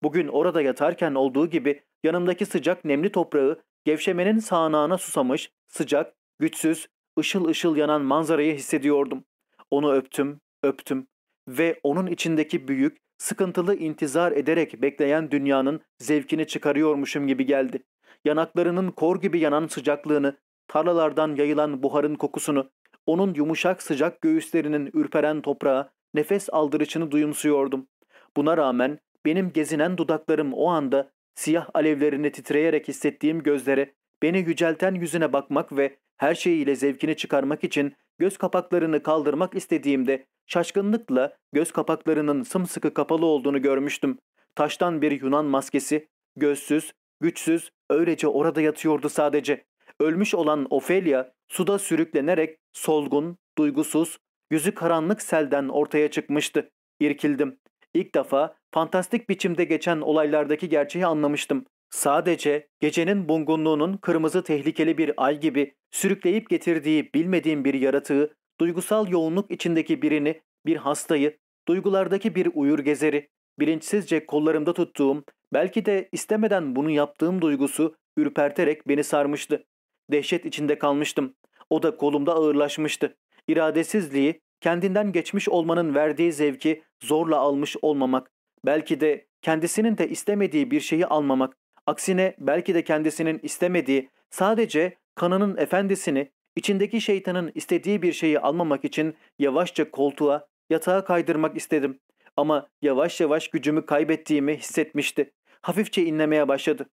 Bugün orada yatarken olduğu gibi yanımdaki sıcak nemli toprağı gevşemenin sağanağına susamış, sıcak, güçsüz, ışıl ışıl yanan manzarayı hissediyordum. Onu öptüm, öptüm ve onun içindeki büyük, sıkıntılı intizar ederek bekleyen dünyanın zevkini çıkarıyormuşum gibi geldi. Yanaklarının kor gibi yanan sıcaklığını, tarlalardan yayılan buharın kokusunu, onun yumuşak sıcak göğüslerinin ürperen toprağa nefes aldırışını duyumsuyordum. Buna rağmen benim gezinen dudaklarım o anda siyah alevlerini titreyerek hissettiğim gözlere, beni yücelten yüzüne bakmak ve her şeyiyle zevkini çıkarmak için göz kapaklarını kaldırmak istediğimde şaşkınlıkla göz kapaklarının sımsıkı kapalı olduğunu görmüştüm. Taştan bir Yunan maskesi, gözsüz, güçsüz, öylece orada yatıyordu sadece. Ölmüş olan Ofelia suda sürüklenerek solgun, duygusuz, yüzü karanlık selden ortaya çıkmıştı. İrkildim. İlk defa fantastik biçimde geçen olaylardaki gerçeği anlamıştım. Sadece gecenin bungunluğunun kırmızı tehlikeli bir ay gibi sürükleyip getirdiği bilmediğim bir yaratığı, duygusal yoğunluk içindeki birini, bir hastayı, duygulardaki bir uyur gezeri, bilinçsizce kollarımda tuttuğum, belki de istemeden bunu yaptığım duygusu ürperterek beni sarmıştı. Dehşet içinde kalmıştım. O da kolumda ağırlaşmıştı. İradesizliği, kendinden geçmiş olmanın verdiği zevki zorla almış olmamak. Belki de kendisinin de istemediği bir şeyi almamak. Aksine belki de kendisinin istemediği, sadece kanının efendisini, içindeki şeytanın istediği bir şeyi almamak için yavaşça koltuğa, yatağa kaydırmak istedim. Ama yavaş yavaş gücümü kaybettiğimi hissetmişti. Hafifçe inlemeye başladı.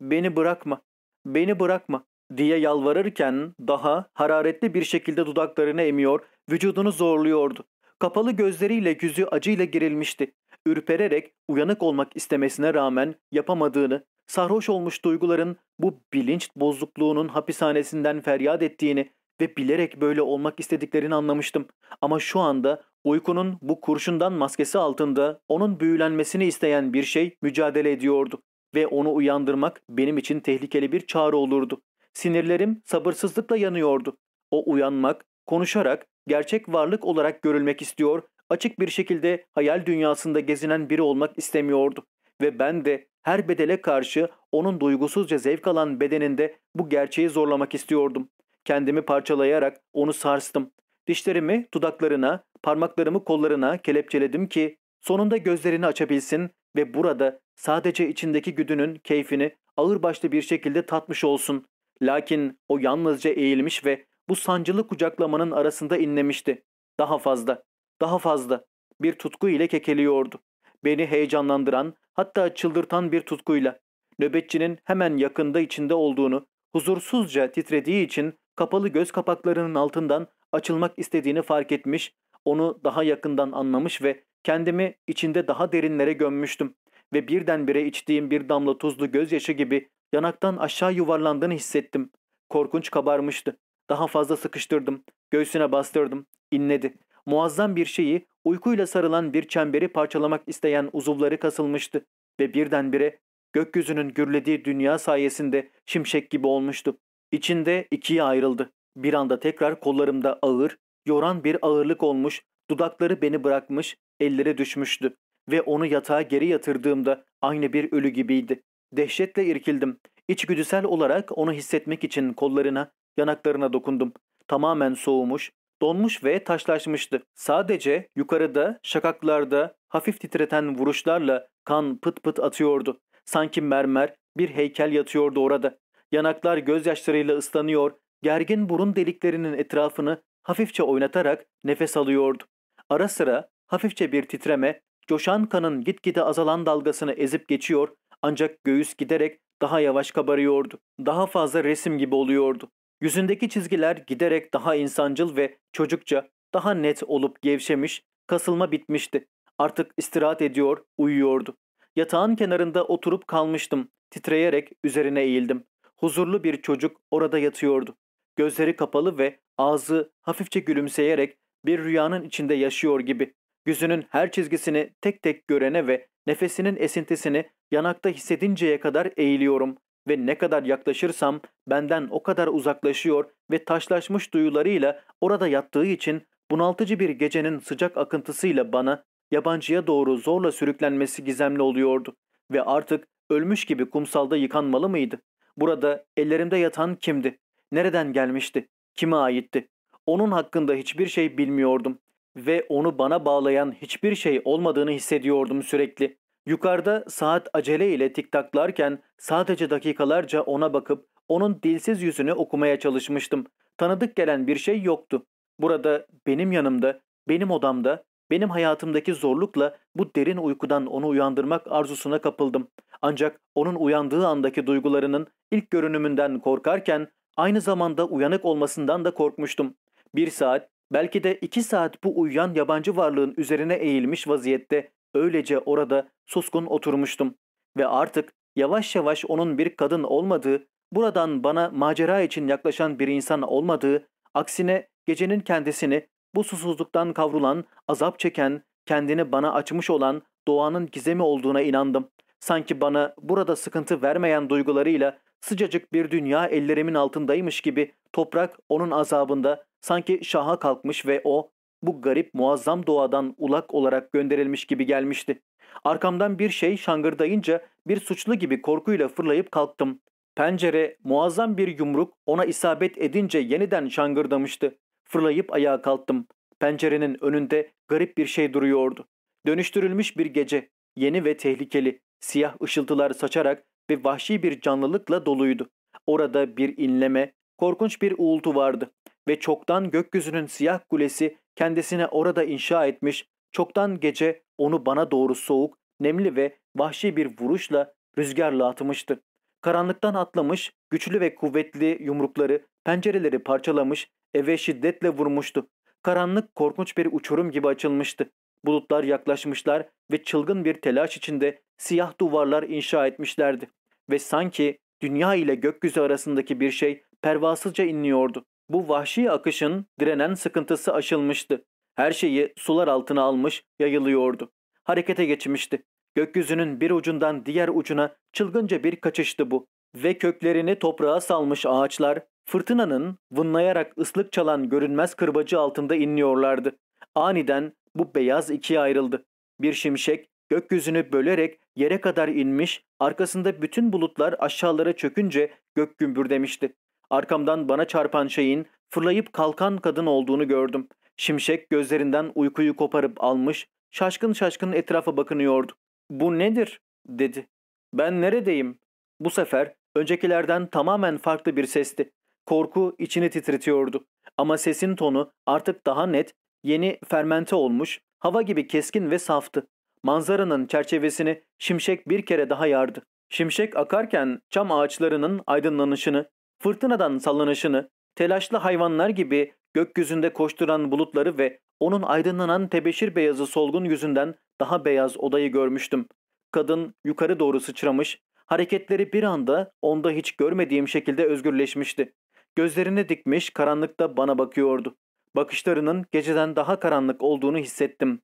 Beni bırakma, beni bırakma diye yalvarırken daha hararetli bir şekilde dudaklarını emiyor, vücudunu zorluyordu. Kapalı gözleriyle yüzü acıyla gerilmişti. Ürpererek uyanık olmak istemesine rağmen yapamadığını, sarhoş olmuş duyguların bu bilinç bozukluğunun hapishanesinden feryat ettiğini ve bilerek böyle olmak istediklerini anlamıştım. Ama şu anda uykunun bu kurşundan maskesi altında onun büyülenmesini isteyen bir şey mücadele ediyordu ve onu uyandırmak benim için tehlikeli bir çağrı olurdu. Sinirlerim sabırsızlıkla yanıyordu. O uyanmak, konuşarak, gerçek varlık olarak görülmek istiyor, açık bir şekilde hayal dünyasında gezinen biri olmak istemiyordu. Ve ben de her bedele karşı onun duygusuzca zevk alan bedeninde bu gerçeği zorlamak istiyordum. Kendimi parçalayarak onu sarstım. Dişlerimi dudaklarına, parmaklarımı kollarına kelepçeledim ki sonunda gözlerini açabilsin ve burada sadece içindeki güdünün keyfini ağırbaşlı bir şekilde tatmış olsun. Lakin o yalnızca eğilmiş ve bu sancılı kucaklamanın arasında inlemişti. Daha fazla, daha fazla bir tutku ile kekeliyordu. Beni heyecanlandıran hatta çıldırtan bir tutkuyla. Nöbetçinin hemen yakında içinde olduğunu, huzursuzca titrediği için kapalı göz kapaklarının altından açılmak istediğini fark etmiş, onu daha yakından anlamış ve kendimi içinde daha derinlere gömmüştüm ve birdenbire içtiğim bir damla tuzlu gözyaşı gibi Yanaktan aşağı yuvarlandığını hissettim. Korkunç kabarmıştı. Daha fazla sıkıştırdım. Göğsüne bastırdım. İnledi. Muazzam bir şeyi, uykuyla sarılan bir çemberi parçalamak isteyen uzuvları kasılmıştı. Ve birdenbire gökyüzünün gürlediği dünya sayesinde şimşek gibi olmuştu. İçinde ikiye ayrıldı. Bir anda tekrar kollarımda ağır, yoran bir ağırlık olmuş, dudakları beni bırakmış, ellere düşmüştü. Ve onu yatağa geri yatırdığımda aynı bir ölü gibiydi. Dehşetle irkildim. İçgüdüsel olarak onu hissetmek için kollarına, yanaklarına dokundum. Tamamen soğumuş, donmuş ve taşlaşmıştı. Sadece yukarıda, şakaklarda hafif titreten vuruşlarla kan pıt pıt atıyordu. Sanki mermer bir heykel yatıyordu orada. Yanaklar gözyaşlarıyla ıslanıyor, gergin burun deliklerinin etrafını hafifçe oynatarak nefes alıyordu. Ara sıra hafifçe bir titreme, coşan kanın gitgide azalan dalgasını ezip geçiyor, ancak göğüs giderek daha yavaş kabarıyordu. Daha fazla resim gibi oluyordu. Yüzündeki çizgiler giderek daha insancıl ve çocukça, daha net olup gevşemiş, kasılma bitmişti. Artık istirahat ediyor, uyuyordu. Yatağın kenarında oturup kalmıştım. Titreyerek üzerine eğildim. Huzurlu bir çocuk orada yatıyordu. Gözleri kapalı ve ağzı hafifçe gülümseyerek bir rüyanın içinde yaşıyor gibi. Yüzünün her çizgisini tek tek görene ve Nefesinin esintisini yanakta hissedinceye kadar eğiliyorum ve ne kadar yaklaşırsam benden o kadar uzaklaşıyor ve taşlaşmış duyularıyla orada yattığı için bunaltıcı bir gecenin sıcak akıntısıyla bana yabancıya doğru zorla sürüklenmesi gizemli oluyordu ve artık ölmüş gibi kumsalda yıkanmalı mıydı? Burada ellerimde yatan kimdi? Nereden gelmişti? Kime aitti? Onun hakkında hiçbir şey bilmiyordum ve onu bana bağlayan hiçbir şey olmadığını hissediyordum sürekli. Yukarıda saat aceleyle tiktaklarken sadece dakikalarca ona bakıp onun dilsiz yüzünü okumaya çalışmıştım. Tanıdık gelen bir şey yoktu. Burada benim yanımda, benim odamda, benim hayatımdaki zorlukla bu derin uykudan onu uyandırmak arzusuna kapıldım. Ancak onun uyandığı andaki duygularının ilk görünümünden korkarken aynı zamanda uyanık olmasından da korkmuştum. Bir saat, Belki de iki saat bu uyuyan yabancı varlığın üzerine eğilmiş vaziyette öylece orada suskun oturmuştum. Ve artık yavaş yavaş onun bir kadın olmadığı, buradan bana macera için yaklaşan bir insan olmadığı, aksine gecenin kendisini bu susuzluktan kavrulan, azap çeken, kendini bana açmış olan doğanın gizemi olduğuna inandım. Sanki bana burada sıkıntı vermeyen duygularıyla sıcacık bir dünya ellerimin altındaymış gibi toprak onun azabında, Sanki şaha kalkmış ve o bu garip muazzam doğadan ulak olarak gönderilmiş gibi gelmişti. Arkamdan bir şey şangırdayınca bir suçlu gibi korkuyla fırlayıp kalktım. Pencere muazzam bir yumruk ona isabet edince yeniden şangırdamıştı. Fırlayıp ayağa kalktım. Pencerenin önünde garip bir şey duruyordu. Dönüştürülmüş bir gece, yeni ve tehlikeli, siyah ışıltılar saçarak ve vahşi bir canlılıkla doluydu. Orada bir inleme, korkunç bir uğultu vardı ve çoktan gökyüzünün siyah kulesi kendisine orada inşa etmiş, çoktan gece onu bana doğru soğuk, nemli ve vahşi bir vuruşla rüzgarla atmıştı. Karanlıktan atlamış, güçlü ve kuvvetli yumrukları pencereleri parçalamış, eve şiddetle vurmuştu. Karanlık korkunç bir uçurum gibi açılmıştı. Bulutlar yaklaşmışlar ve çılgın bir telaş içinde siyah duvarlar inşa etmişlerdi. Ve sanki dünya ile gökyüzü arasındaki bir şey pervasızca inliyordu. Bu vahşi akışın direnen sıkıntısı aşılmıştı. Her şeyi sular altına almış, yayılıyordu. Harekete geçmişti. Gökyüzünün bir ucundan diğer ucuna çılgınca bir kaçıştı bu. Ve köklerini toprağa salmış ağaçlar, fırtınanın vınlayarak ıslık çalan görünmez kırbacı altında inliyorlardı. Aniden bu beyaz ikiye ayrıldı. Bir şimşek gökyüzünü bölerek yere kadar inmiş, arkasında bütün bulutlar aşağılara çökünce gök gümbür demişti. Arkamdan bana çarpan şeyin fırlayıp kalkan kadın olduğunu gördüm. Şimşek gözlerinden uykuyu koparıp almış, şaşkın şaşkın etrafa bakınıyordu. ''Bu nedir?'' dedi. ''Ben neredeyim?'' Bu sefer öncekilerden tamamen farklı bir sesti. Korku içini titretiyordu. Ama sesin tonu artık daha net, yeni fermente olmuş, hava gibi keskin ve saftı. Manzaranın çerçevesini şimşek bir kere daha yardı. Şimşek akarken çam ağaçlarının aydınlanışını fırtınadan sallanışını, telaşlı hayvanlar gibi gökyüzünde koşturan bulutları ve onun aydınlanan tebeşir beyazı solgun yüzünden daha beyaz odayı görmüştüm. Kadın yukarı doğru sıçramış, hareketleri bir anda onda hiç görmediğim şekilde özgürleşmişti. Gözlerini dikmiş karanlıkta bana bakıyordu. Bakışlarının geceden daha karanlık olduğunu hissettim.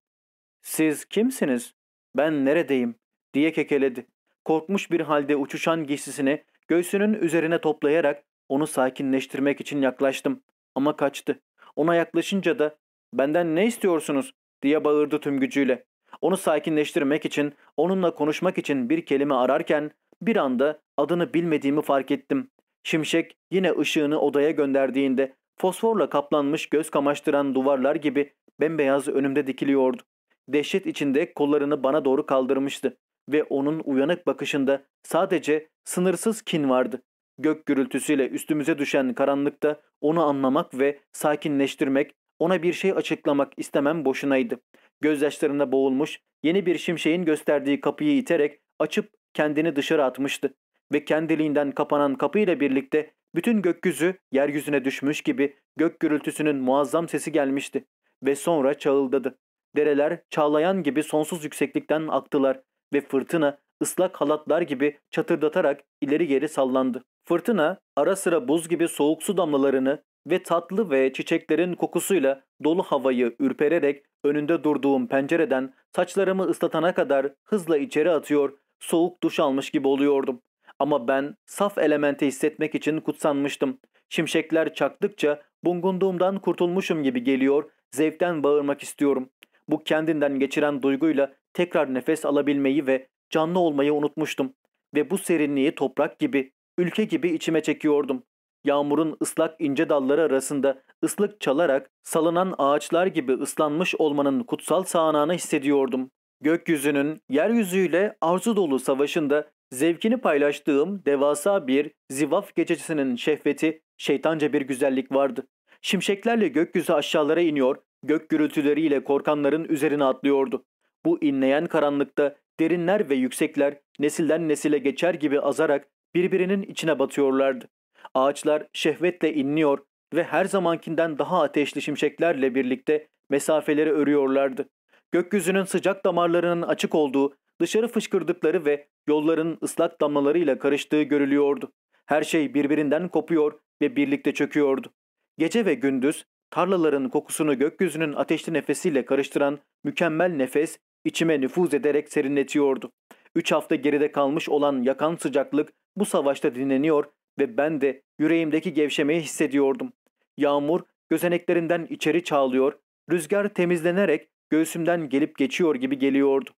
''Siz kimsiniz? Ben neredeyim?'' diye kekeledi. Korkmuş bir halde uçuşan giysisini göğsünün üzerine toplayarak onu sakinleştirmek için yaklaştım ama kaçtı. Ona yaklaşınca da benden ne istiyorsunuz diye bağırdı tüm gücüyle. Onu sakinleştirmek için, onunla konuşmak için bir kelime ararken bir anda adını bilmediğimi fark ettim. Şimşek yine ışığını odaya gönderdiğinde fosforla kaplanmış göz kamaştıran duvarlar gibi bembeyaz önümde dikiliyordu. Dehşet içinde kollarını bana doğru kaldırmıştı ve onun uyanık bakışında sadece sınırsız kin vardı. Gök gürültüsüyle üstümüze düşen karanlıkta onu anlamak ve sakinleştirmek, ona bir şey açıklamak istemem boşunaydı. Gözyaşlarına boğulmuş, yeni bir şimşeğin gösterdiği kapıyı iterek açıp kendini dışarı atmıştı. Ve kendiliğinden kapanan kapıyla birlikte bütün gökyüzü yeryüzüne düşmüş gibi gök gürültüsünün muazzam sesi gelmişti. Ve sonra çağıldadı. Dereler çağlayan gibi sonsuz yükseklikten aktılar ve fırtına ıslak halatlar gibi çatırdatarak ileri geri sallandı. Fırtına ara sıra buz gibi soğuk su damlalarını ve tatlı ve çiçeklerin kokusuyla dolu havayı ürpererek önünde durduğum pencereden saçlarımı ıslatana kadar hızla içeri atıyor, soğuk duş almış gibi oluyordum. Ama ben saf elementi hissetmek için kutsanmıştım. Şimşekler çaktıkça bungunduğumdan kurtulmuşum gibi geliyor, zevkten bağırmak istiyorum. Bu kendinden geçiren duyguyla tekrar nefes alabilmeyi ve canlı olmayı unutmuştum ve bu serinliği toprak gibi, ülke gibi içime çekiyordum. Yağmurun ıslak ince dalları arasında ıslık çalarak salınan ağaçlar gibi ıslanmış olmanın kutsal sağanağını hissediyordum. Gökyüzünün yeryüzüyle arzu dolu savaşında zevkini paylaştığım devasa bir zivaf gecesinin şehveti şeytanca bir güzellik vardı. Şimşeklerle gökyüzü aşağılara iniyor, gök gürültüleriyle korkanların üzerine atlıyordu. Bu inleyen karanlıkta derinler ve yüksekler nesilden nesile geçer gibi azarak birbirinin içine batıyorlardı. Ağaçlar şehvetle inliyor ve her zamankinden daha ateşli şimşeklerle birlikte mesafeleri örüyorlardı. Gökyüzünün sıcak damarlarının açık olduğu, dışarı fışkırdıkları ve yolların ıslak damlalarıyla karıştığı görülüyordu. Her şey birbirinden kopuyor ve birlikte çöküyordu. Gece ve gündüz tarlaların kokusunu gökyüzünün ateşli nefesiyle karıştıran mükemmel nefes İçime nüfuz ederek serinletiyordu. Üç hafta geride kalmış olan yakan sıcaklık bu savaşta dinleniyor ve ben de yüreğimdeki gevşemeyi hissediyordum. Yağmur gözeneklerinden içeri çağlıyor, rüzgar temizlenerek göğsümden gelip geçiyor gibi geliyordu.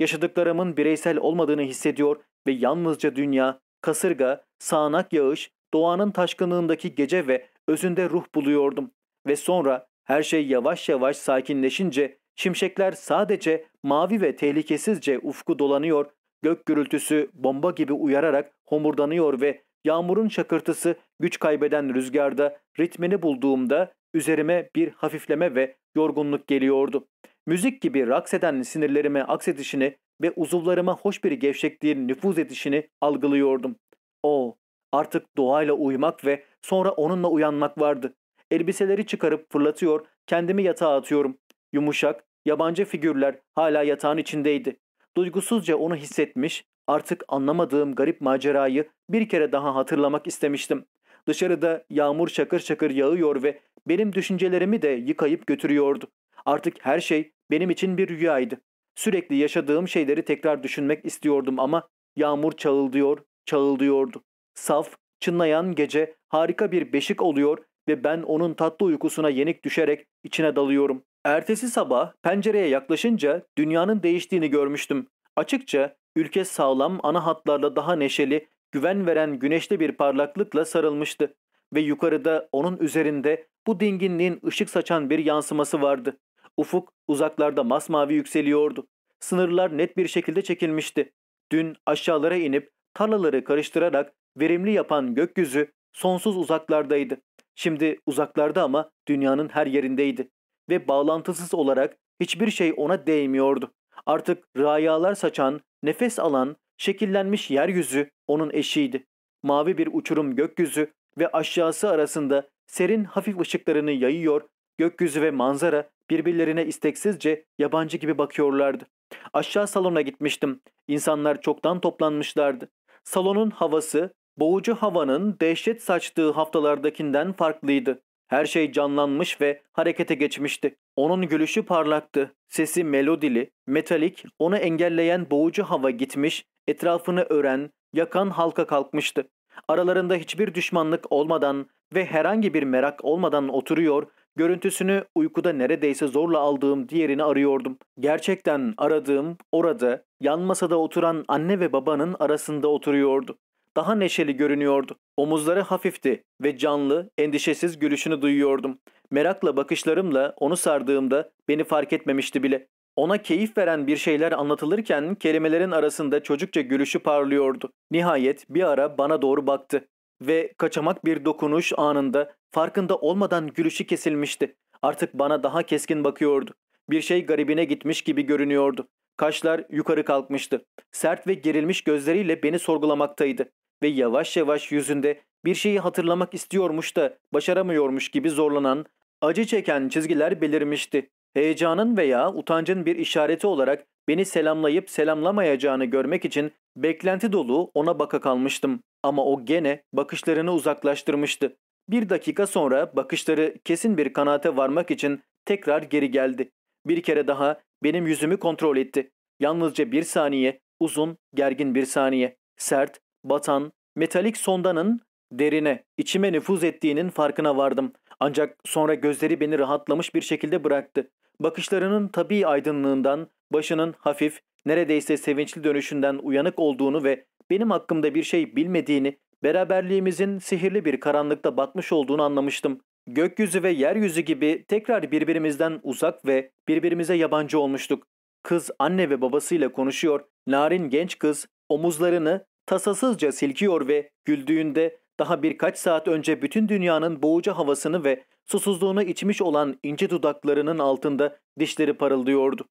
Yaşadıklarımın bireysel olmadığını hissediyor ve yalnızca dünya, kasırga, sağanak yağış, doğanın taşkınlığındaki gece ve özünde ruh buluyordum. Ve sonra her şey yavaş yavaş sakinleşince Şimşekler sadece mavi ve tehlikesizce ufku dolanıyor, gök gürültüsü bomba gibi uyararak homurdanıyor ve yağmurun şakırtısı güç kaybeden rüzgarda ritmini bulduğumda üzerime bir hafifleme ve yorgunluk geliyordu. Müzik gibi raks eden sinirlerime aksedişini ve uzuvlarıma hoş bir gevşekliğin nüfuz edişini algılıyordum. O, artık doğayla uyumak ve sonra onunla uyanmak vardı. Elbiseleri çıkarıp fırlatıyor, kendimi yatağa atıyorum. Yumuşak, Yabancı figürler hala yatağın içindeydi. Duygusuzca onu hissetmiş, artık anlamadığım garip macerayı bir kere daha hatırlamak istemiştim. Dışarıda yağmur çakır çakır yağıyor ve benim düşüncelerimi de yıkayıp götürüyordu. Artık her şey benim için bir rüyaydı. Sürekli yaşadığım şeyleri tekrar düşünmek istiyordum ama yağmur çağıldıyor, çağıldıyordu. Saf, çınlayan gece harika bir beşik oluyor ve ben onun tatlı uykusuna yenik düşerek içine dalıyorum. Ertesi sabah pencereye yaklaşınca dünyanın değiştiğini görmüştüm. Açıkça ülke sağlam ana hatlarla daha neşeli, güven veren güneşli bir parlaklıkla sarılmıştı ve yukarıda onun üzerinde bu dinginliğin ışık saçan bir yansıması vardı. Ufuk uzaklarda masmavi yükseliyordu. Sınırlar net bir şekilde çekilmişti. Dün aşağılara inip tarlaları karıştırarak verimli yapan gökyüzü sonsuz uzaklardaydı. Şimdi uzaklarda ama dünyanın her yerindeydi ve bağlantısız olarak hiçbir şey ona değmiyordu. Artık rayalar saçan, nefes alan, şekillenmiş yeryüzü onun eşiydi. Mavi bir uçurum gökyüzü ve aşağısı arasında serin hafif ışıklarını yayıyor, gökyüzü ve manzara birbirlerine isteksizce yabancı gibi bakıyorlardı. Aşağı salona gitmiştim. İnsanlar çoktan toplanmışlardı. Salonun havası boğucu havanın dehşet saçtığı haftalardakinden farklıydı. Her şey canlanmış ve harekete geçmişti. Onun gülüşü parlaktı. Sesi melodili, metalik, onu engelleyen boğucu hava gitmiş, etrafını ören, yakan halka kalkmıştı. Aralarında hiçbir düşmanlık olmadan ve herhangi bir merak olmadan oturuyor, görüntüsünü uykuda neredeyse zorla aldığım diğerini arıyordum. Gerçekten aradığım orada, yan masada oturan anne ve babanın arasında oturuyordu daha neşeli görünüyordu. Omuzları hafifti ve canlı, endişesiz gülüşünü duyuyordum. Merakla bakışlarımla onu sardığımda beni fark etmemişti bile. Ona keyif veren bir şeyler anlatılırken kelimelerin arasında çocukça gülüşü parlıyordu. Nihayet bir ara bana doğru baktı ve kaçamak bir dokunuş anında farkında olmadan gülüşü kesilmişti. Artık bana daha keskin bakıyordu. Bir şey garibine gitmiş gibi görünüyordu. Kaşlar yukarı kalkmıştı. Sert ve gerilmiş gözleriyle beni sorgulamaktaydı ve yavaş yavaş yüzünde bir şeyi hatırlamak istiyormuş da başaramıyormuş gibi zorlanan, acı çeken çizgiler belirmişti. Heyecanın veya utancın bir işareti olarak beni selamlayıp selamlamayacağını görmek için beklenti dolu ona baka kalmıştım. Ama o gene bakışlarını uzaklaştırmıştı. Bir dakika sonra bakışları kesin bir kanaate varmak için tekrar geri geldi. Bir kere daha benim yüzümü kontrol etti. Yalnızca bir saniye, uzun, gergin bir saniye. Sert, batan, metalik sondanın derine, içime nüfuz ettiğinin farkına vardım. Ancak sonra gözleri beni rahatlamış bir şekilde bıraktı. Bakışlarının tabii aydınlığından, başının hafif, neredeyse sevinçli dönüşünden uyanık olduğunu ve benim hakkımda bir şey bilmediğini, beraberliğimizin sihirli bir karanlıkta batmış olduğunu anlamıştım. Gökyüzü ve yeryüzü gibi tekrar birbirimizden uzak ve birbirimize yabancı olmuştuk. Kız anne ve babasıyla konuşuyor, narin genç kız omuzlarını tasasızca silkiyor ve güldüğünde daha birkaç saat önce bütün dünyanın boğucu havasını ve susuzluğunu içmiş olan ince dudaklarının altında dişleri parıldıyordu.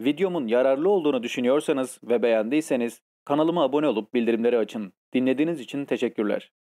Videomun yararlı olduğunu düşünüyorsanız ve beğendiyseniz kanalıma abone olup bildirimleri açın. Dinlediğiniz için teşekkürler.